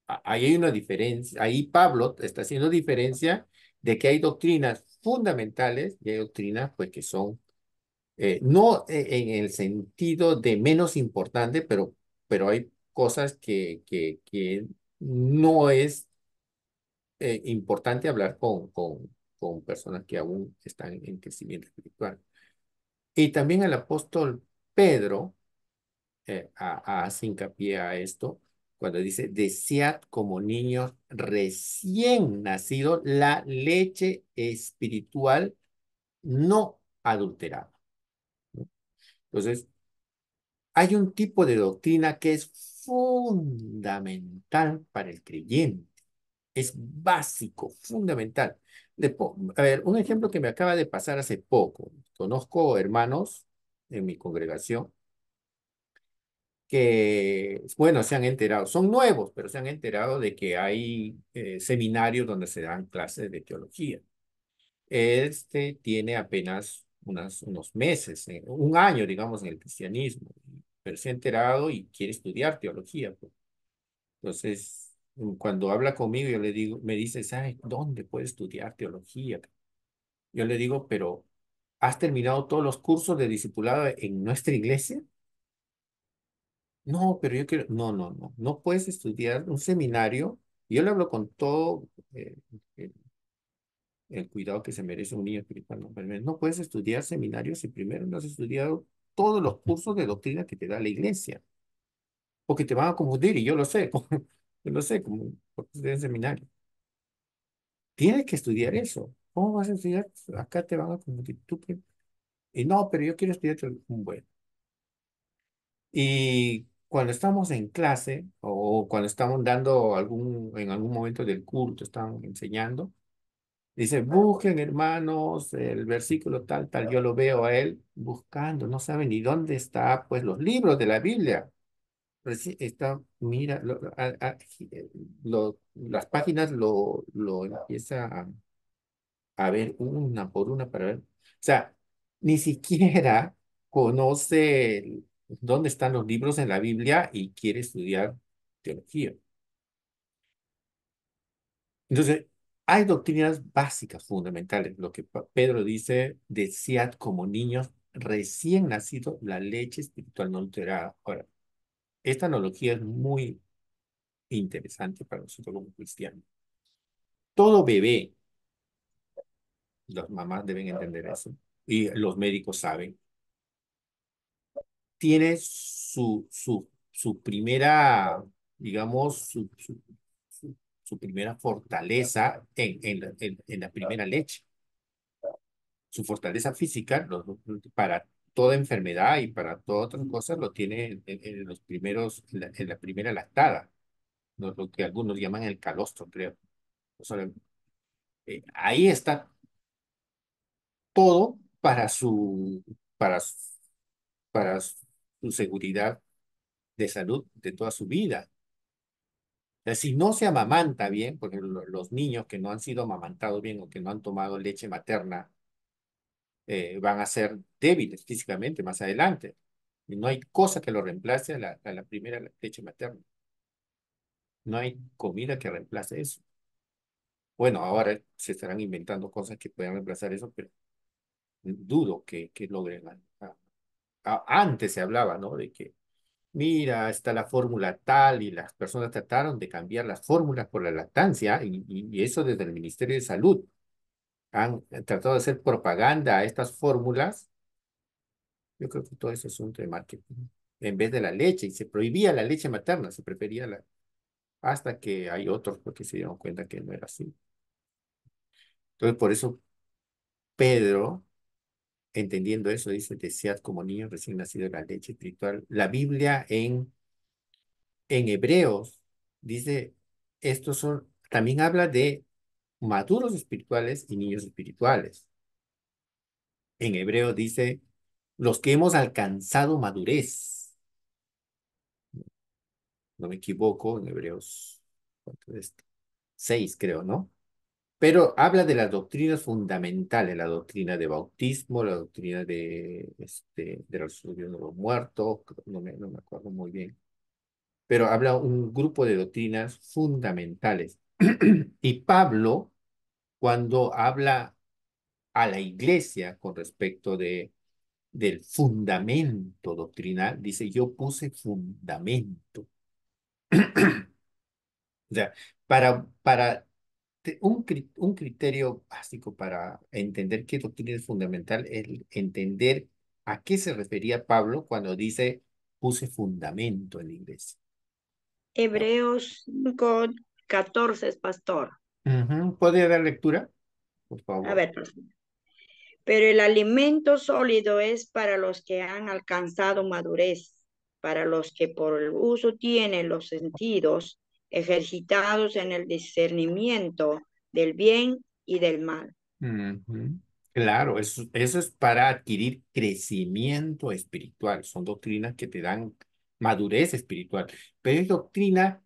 Ahí hay una diferencia, ahí Pablo está haciendo diferencia de que hay doctrinas fundamentales y hay doctrinas pues que son eh, no eh, en el sentido de menos importante, pero, pero hay cosas que, que, que no es eh, importante hablar con, con, con personas que aún están en crecimiento espiritual. Y también el apóstol Pedro eh, hace hincapié a esto cuando dice, desead como niños recién nacidos la leche espiritual no adulterada. Entonces, hay un tipo de doctrina que es fundamental para el creyente. Es básico, fundamental. a ver, un ejemplo que me acaba de pasar hace poco. Conozco hermanos en mi congregación que, bueno, se han enterado, son nuevos, pero se han enterado de que hay eh, seminarios donde se dan clases de teología. Este tiene apenas unas, unos meses, eh, un año, digamos, en el cristianismo, pero se ha enterado y quiere estudiar teología. Pues. Entonces, mm, cuando habla conmigo, yo le digo, me dice, ¿sabes dónde puedes estudiar teología? Yo le digo, pero ¿has terminado todos los cursos de discipulado en nuestra iglesia? No, pero yo quiero, no, no, no, no puedes estudiar un seminario. Yo le hablo con todo eh, eh, el cuidado que se merece un niño espiritual. No, no puedes estudiar seminarios si primero no has estudiado todos los cursos de doctrina que te da la iglesia. Porque te van a confundir, y yo lo sé, yo lo sé, como estudiar seminario. Tienes que estudiar eso. ¿Cómo vas a estudiar? Acá te van a confundir. Tú, y no, pero yo quiero estudiar un mm, buen. Y cuando estamos en clase o cuando estamos dando algún, en algún momento del culto, están enseñando, Dice, busquen hermanos el versículo tal, tal. Yo lo veo a él buscando, no saben ni dónde está, pues los libros de la Biblia. Está, mira, eh, las páginas lo, lo empieza a, a ver una por una para ver. O sea, ni siquiera conoce dónde están los libros en la Biblia y quiere estudiar teología. Entonces, hay doctrinas básicas, fundamentales, lo que Pedro dice, decía como niños recién nacidos la leche espiritual no alterada. Ahora, esta analogía es muy interesante para nosotros como cristianos. Todo bebé, las mamás deben entender eso, y los médicos saben, tiene su, su, su primera, digamos, su, su su primera fortaleza en, en, la, primera leche. Su fortaleza física para toda enfermedad y para todas otras cosas lo tiene en, los primeros, la, en la, primera lactada, lo, que algunos llaman el calostro, creo. Eh, ahí está todo para su, para, para su seguridad de salud de toda su vida si no se amamanta bien, porque los niños que no han sido amamantados bien o que no han tomado leche materna eh, van a ser débiles físicamente más adelante. no hay cosa que lo reemplace a la, la primera leche materna. No hay comida que reemplace eso. Bueno, ahora se estarán inventando cosas que puedan reemplazar eso, pero dudo que, que logren. antes se hablaba, ¿no? De que mira, está la fórmula tal y las personas trataron de cambiar las fórmulas por la lactancia y, eso desde el Ministerio de Salud. Han eh, tratado de hacer propaganda a estas fórmulas. Yo creo que todo eso es un marketing. En vez de la leche, y se prohibía la leche materna, se prefería la... Hasta que hay otros porque se dieron cuenta que no era así. Entonces, por eso Pedro entendiendo eso, dice, desead como niño recién nacido la leche espiritual. La Biblia en, en Hebreos dice, estos son, también habla de maduros espirituales y niños espirituales. En hebreo dice, los que hemos alcanzado madurez. No me equivoco, en hebreos, ¿cuánto es? Seis, creo, ¿no? pero habla de las doctrinas fundamentales, la doctrina de bautismo, la doctrina de, este, de la resurrección de los muertos, no me, no me acuerdo muy bien, pero habla un grupo de doctrinas fundamentales. y Pablo, cuando habla a la iglesia con respecto de, del fundamento doctrinal, dice, yo puse fundamento. o sea, para, para un, un criterio básico para entender qué doctrina es fundamental es entender a qué se refería Pablo cuando dice puse fundamento en la iglesia. Hebreos 5, 14 es pastor. ¿Puede ¿Podría dar lectura? Por favor. A ver, Pero el alimento sólido es para los que han alcanzado madurez, para los que por el uso tienen los sentidos ejercitados en el discernimiento del bien y del mal. Claro, eso, eso es para adquirir crecimiento espiritual. Son doctrinas que te dan madurez espiritual, pero es doctrina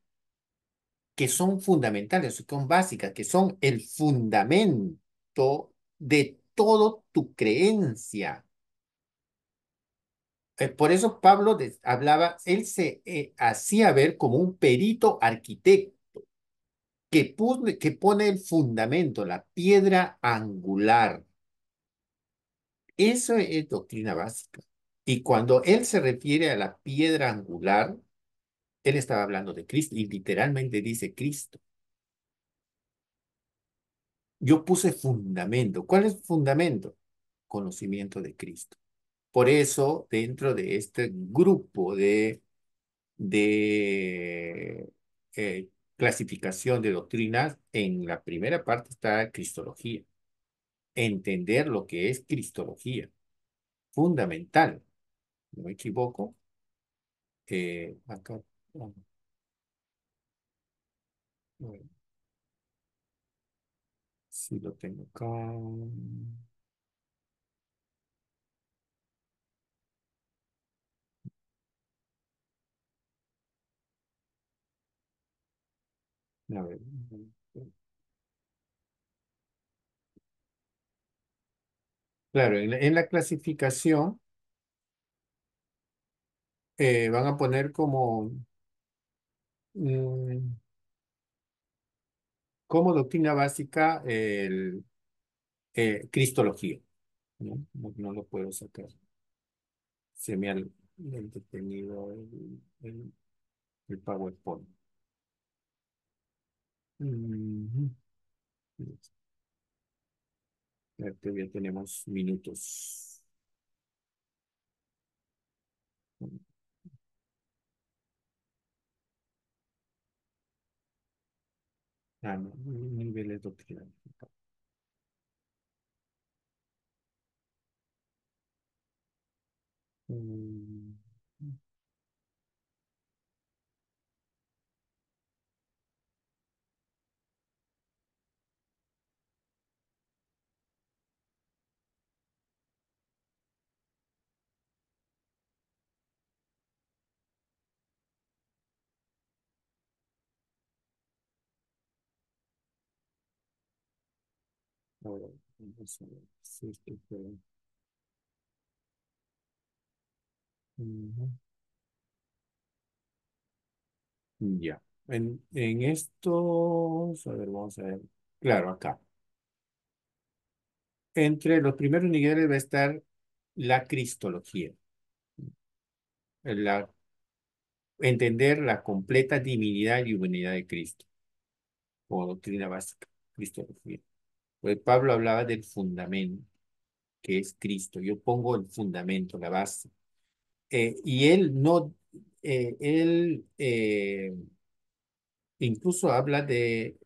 que son fundamentales, que son básicas, que son el fundamento de toda tu creencia eh, por eso Pablo hablaba, él se eh, hacía ver como un perito arquitecto que, pone, que pone el fundamento, la piedra angular. Eso es doctrina básica. Y cuando él se refiere a la piedra angular, él estaba hablando de Cristo y literalmente dice Cristo. Yo puse fundamento. ¿Cuál es fundamento? Conocimiento de Cristo. Por eso, dentro de este grupo de, eh, clasificación de doctrinas, en la primera parte está Cristología. Entender lo que es Cristología. Fundamental. No me equivoco. Eh, acá. lo tengo acá. Claro, en la, clasificación eh, van a poner como mm, como doctrina básica el eh, cristología. ¿no? lo puedo sacar. Se me ha detenido el, el PowerPoint. Mm, todavía tenemos minutos. Ah, Ya. En, en estos, a ver, vamos a ver. Claro, acá. Entre los primeros niveles va a estar la cristología. La, entender la completa divinidad y humanidad de Cristo. O doctrina básica, cristología. Pues, Pablo hablaba del fundamento, que es Cristo. Yo pongo el fundamento, la base. Eh, y él no, eh, él eh, incluso habla de,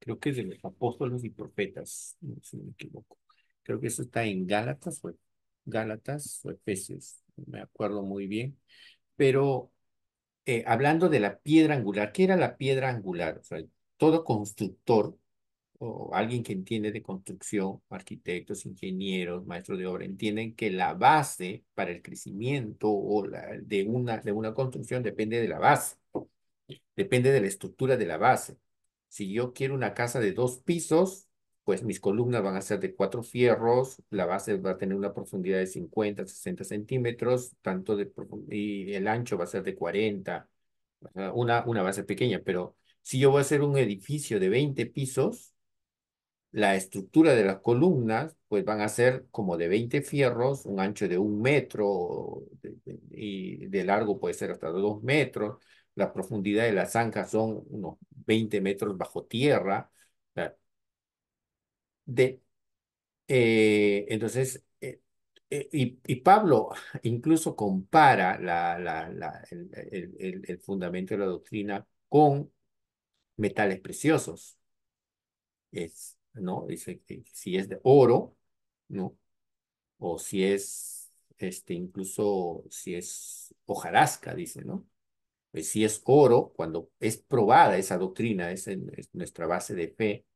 creo que es de los apóstoles y profetas, no, me equivoco. Creo que eso está en Gálatas o Gálatas o Efesios, me acuerdo muy bien. Pero hablando de la piedra angular, ¿qué era la piedra angular? O sea, todo constructor o alguien que entiende de construcción, arquitectos, ingenieros, maestros de obra, entienden que la base para el crecimiento o la, de, una, de una construcción depende de la base, depende de la estructura de la base. Si yo quiero una casa de dos pisos, pues mis columnas van a ser de cuatro fierros, la base va a tener una profundidad de 50, 60 centímetros, tanto de, y el ancho va a ser de 40, una, una base pequeña, pero si yo voy a hacer un edificio de 20 pisos, la estructura de las columnas pues van a ser como de 20 fierros, un ancho de un metro y de largo puede ser hasta dos metros. La profundidad de la zanja son unos 20 metros bajo tierra. De, eh, entonces, eh, eh, y, Pablo incluso compara la, la, el, el fundamento de la doctrina con metales preciosos. Es, ¿no? Dice que si es de oro, ¿no? O si es, este, incluso si es hojarasca, dice, ¿no? Pues si es oro, cuando es probada esa doctrina, es, nuestra base de fe,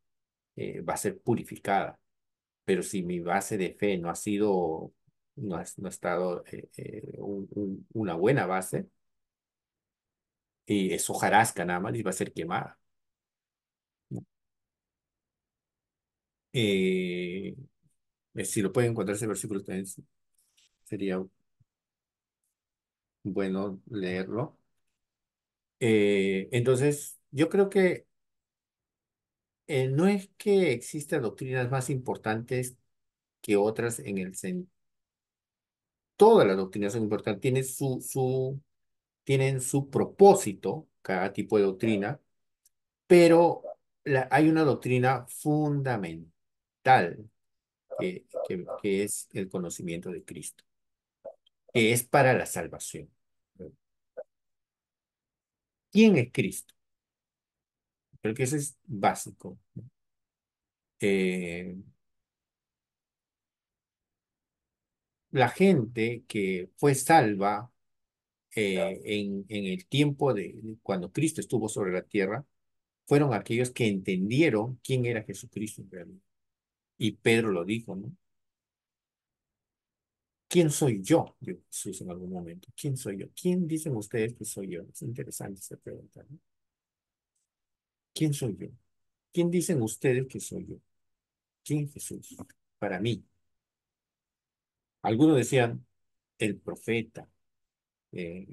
eh, va a ser purificada. Pero si mi base de fe no ha sido, no ha, estado eh, una buena base, y es hojarasca nada más, y va a ser quemada. Eh, eh, si lo pueden encontrar ese versículo, también sería bueno leerlo. Eh, entonces, yo creo que no es que existan doctrinas más importantes que otras en el sentido. Todas las doctrinas son importantes, tienen su, su, tienen su propósito, cada tipo de doctrina, pero hay una doctrina fundamental tal que, es el conocimiento de Cristo, que es para la salvación. ¿Quién es Cristo? Creo que eso es básico. Eh, la gente que fue salva eh, en, en, el tiempo de cuando Cristo estuvo sobre la tierra fueron aquellos que entendieron quién era Jesucristo en realidad. Y Pedro lo dijo, ¿no? ¿Quién soy yo? Dijo Jesús en algún momento. ¿Quién soy yo? ¿Quién dicen ustedes que soy yo? Es interesante esta pregunta. ¿no? ¿Quién soy yo? ¿Quién dicen ustedes que soy yo? ¿Quién Jesús? Para mí. Algunos decían el profeta. Eh,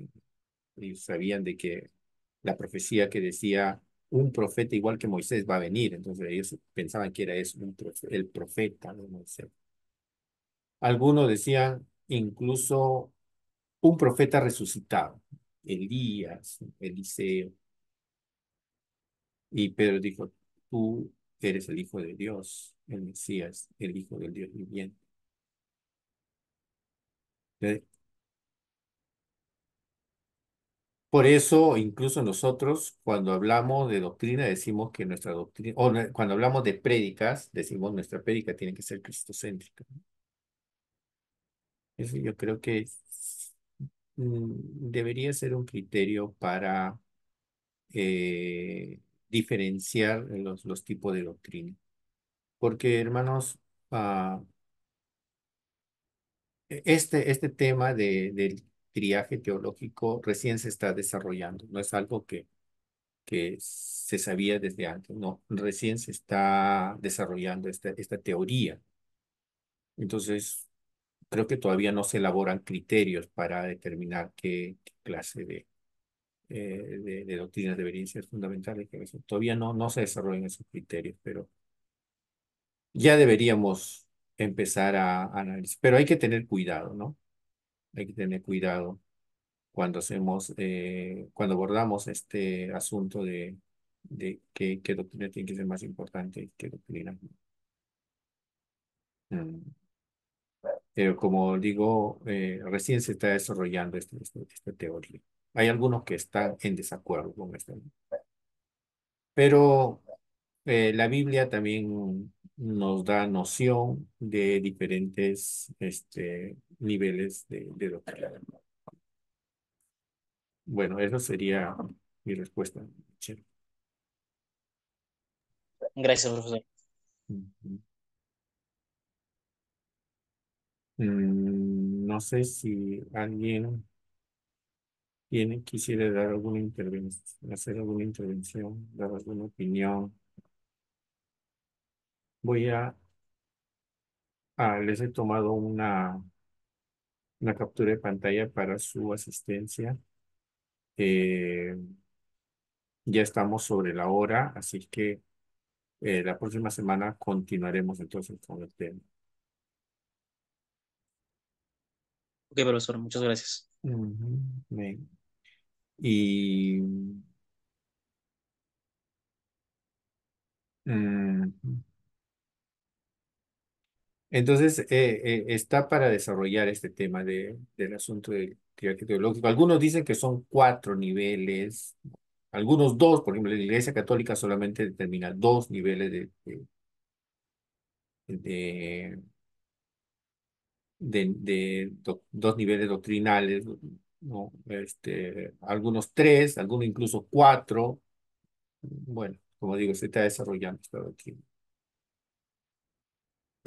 y sabían de que la profecía que decía un profeta igual que Moisés va a venir. Entonces ellos pensaban que era eso, el profeta de Moisés. Algunos decían incluso un profeta resucitado, Elías, Eliseo. Y Pedro dijo, tú eres el Hijo de Dios, el Mesías, el Hijo del Dios viviente. Por eso, incluso nosotros, cuando hablamos de doctrina, decimos que nuestra doctrina, o cuando hablamos de prédicas, decimos nuestra prédica tiene que ser cristocéntrica. Eso yo creo que mm, debería ser un criterio para eh, diferenciar los, tipos de doctrina. Porque, hermanos, ah, e, este, este tema de, del triaje teológico recién se está desarrollando, no es algo que, que se sabía desde antes, no, recién se está desarrollando esta, esta teoría. Entonces, creo que todavía no se elaboran criterios para determinar qué, clase de, eh, de, de, doctrinas deberían ser fundamentales. Todavía no, no se desarrollan esos criterios, pero ya deberíamos empezar a analizar. Pero hay que tener cuidado, ¿no? hay que tener cuidado cuando hacemos, eh, cuando abordamos este asunto de, de qué, doctrina tiene que ser más importante y qué doctrina. Mm. Pero como digo, eh, recién se está desarrollando este, este, esta teoría. Hay algunos que están en desacuerdo con esto. Pero eh, la Biblia también nos da noción de diferentes este, niveles de, de Bueno, esa sería mi respuesta. Gracias, profesor. Mm, no sé si alguien tiene, quisiera dar alguna intervención, hacer alguna intervención, dar alguna opinión voy a, les he tomado una, una captura de pantalla para su asistencia. Eh, ya estamos sobre la hora, así que eh, la próxima semana continuaremos entonces con el tema. Ok, profesor, muchas gracias. Y... Mm, entonces, eh, eh, está para desarrollar este tema de, del asunto del triaje teológico. Algunos dicen que son cuatro niveles, algunos dos, por ejemplo, la Iglesia Católica solamente determina dos niveles de, de, de, de, dos niveles doctrinales, ¿no? este, algunos tres, algunos incluso cuatro. Bueno, como digo, se está desarrollando esta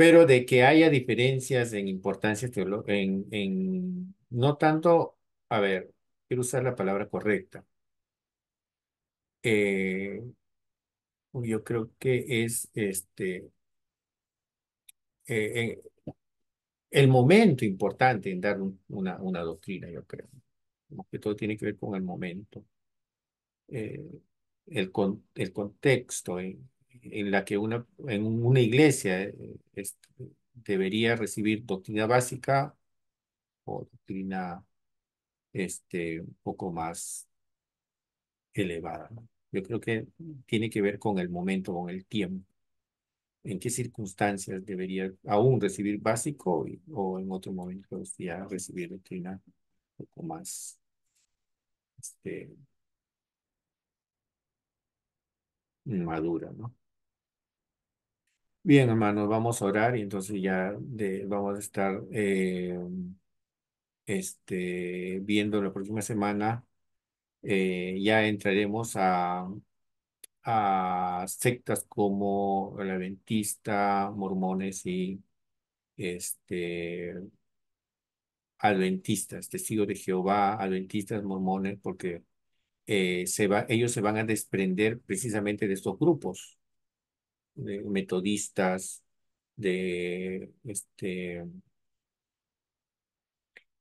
pero de que haya diferencias en importancia teológica, en, en, no tanto, a ver, quiero usar la palabra correcta. Eh, yo creo que es este eh, eh, el momento importante en dar una, una, doctrina, yo creo. que todo tiene que ver con el momento, el, el contexto, en la que una, en una iglesia eh, debería recibir doctrina básica o doctrina este, un poco más elevada. Yo creo que tiene que ver con el momento, con el tiempo. ¿En qué circunstancias debería aún recibir básico o en otro momento ya recibir doctrina un poco más este, madura, ¿no? Bien, hermanos, vamos a orar y entonces ya de, vamos a estar eh, este, viendo la próxima semana. Eh, ya entraremos a, sectas como el adventista, mormones y este, adventistas, testigos de Jehová, adventistas, mormones, porque eh, se va, ellos se van a desprender precisamente de estos grupos de metodistas, de este,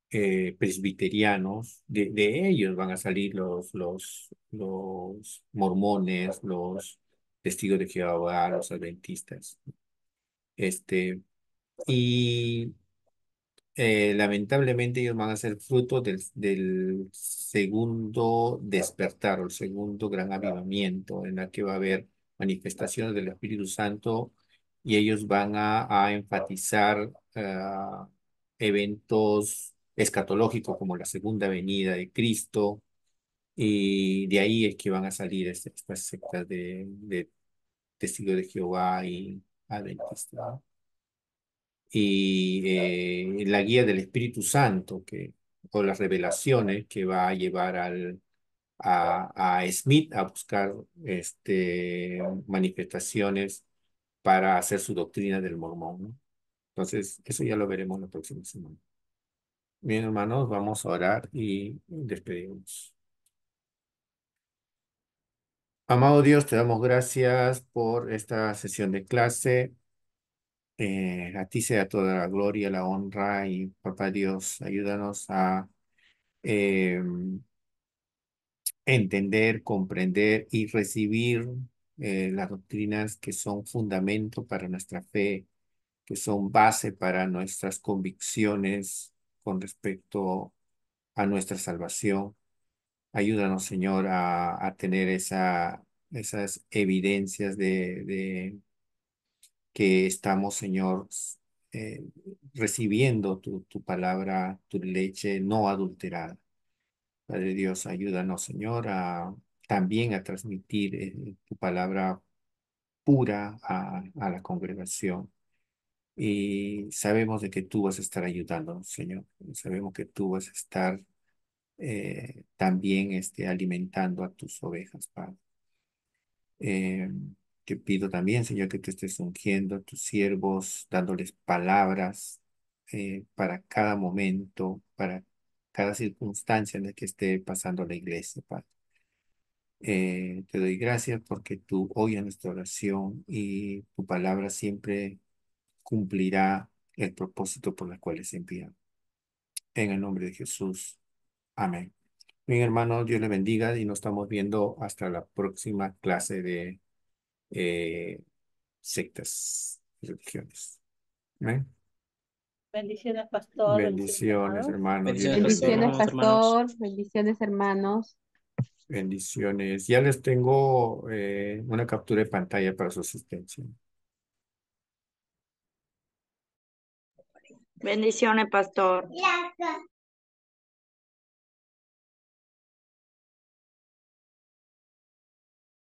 eh, presbiterianos, de, ellos van a salir los, los, los mormones, los testigos de Jehová, los adventistas. Este, y eh, lamentablemente ellos van a ser fruto del, del segundo despertar o el segundo gran avivamiento en la que va a haber manifestaciones del Espíritu Santo y ellos van a, enfatizar eh, eventos escatológicos como la segunda venida de Cristo y de ahí es que van a salir estas sectas de, testigos de Jehová y adventistas y eh, la guía del Espíritu Santo que, o las revelaciones que va a llevar al, a, a Smith a buscar este, manifestaciones para hacer su doctrina del mormón. Entonces, eso ya lo veremos la próxima semana. Bien, hermanos, vamos a orar y despedimos. Amado Dios, te damos gracias por esta sesión de clase. Eh, a ti sea toda la gloria, la honra y, papá Dios, ayúdanos a eh, entender, comprender y recibir eh, las doctrinas que son fundamento para nuestra fe, que son base para nuestras convicciones con respecto a nuestra salvación. Ayúdanos, Señor, a, tener esa, esas evidencias de, que estamos, Señor, eh, recibiendo tu palabra, tu leche no adulterada. Padre Dios, ayúdanos, Señor, también a transmitir eh, tu palabra pura a, la congregación. Y sabemos de que tú vas a estar ayudándonos, Señor. Sabemos que tú vas a estar eh, también este, alimentando a tus ovejas, Padre. Eh, te pido también, Señor, que te estés ungiendo a tus siervos, dándoles palabras para cada momento, para cada circunstancia en la que esté pasando la iglesia, Padre. Eh, te doy gracias porque tú oyes nuestra oración y tu palabra siempre cumplirá el propósito por el cual es enviado. En el nombre de Jesús. Amén. Bien, hermanos, Dios le bendiga y nos estamos viendo hasta la próxima clase de eh, sectas sectas, religiones. Amén. Bendiciones, pastor. Bendiciones, hermanos. Bendiciones, pastor. Bendiciones, hermanos. Bendiciones. Ya les tengo eh, una captura de pantalla para su asistencia. Bendiciones, pastor. Gracias.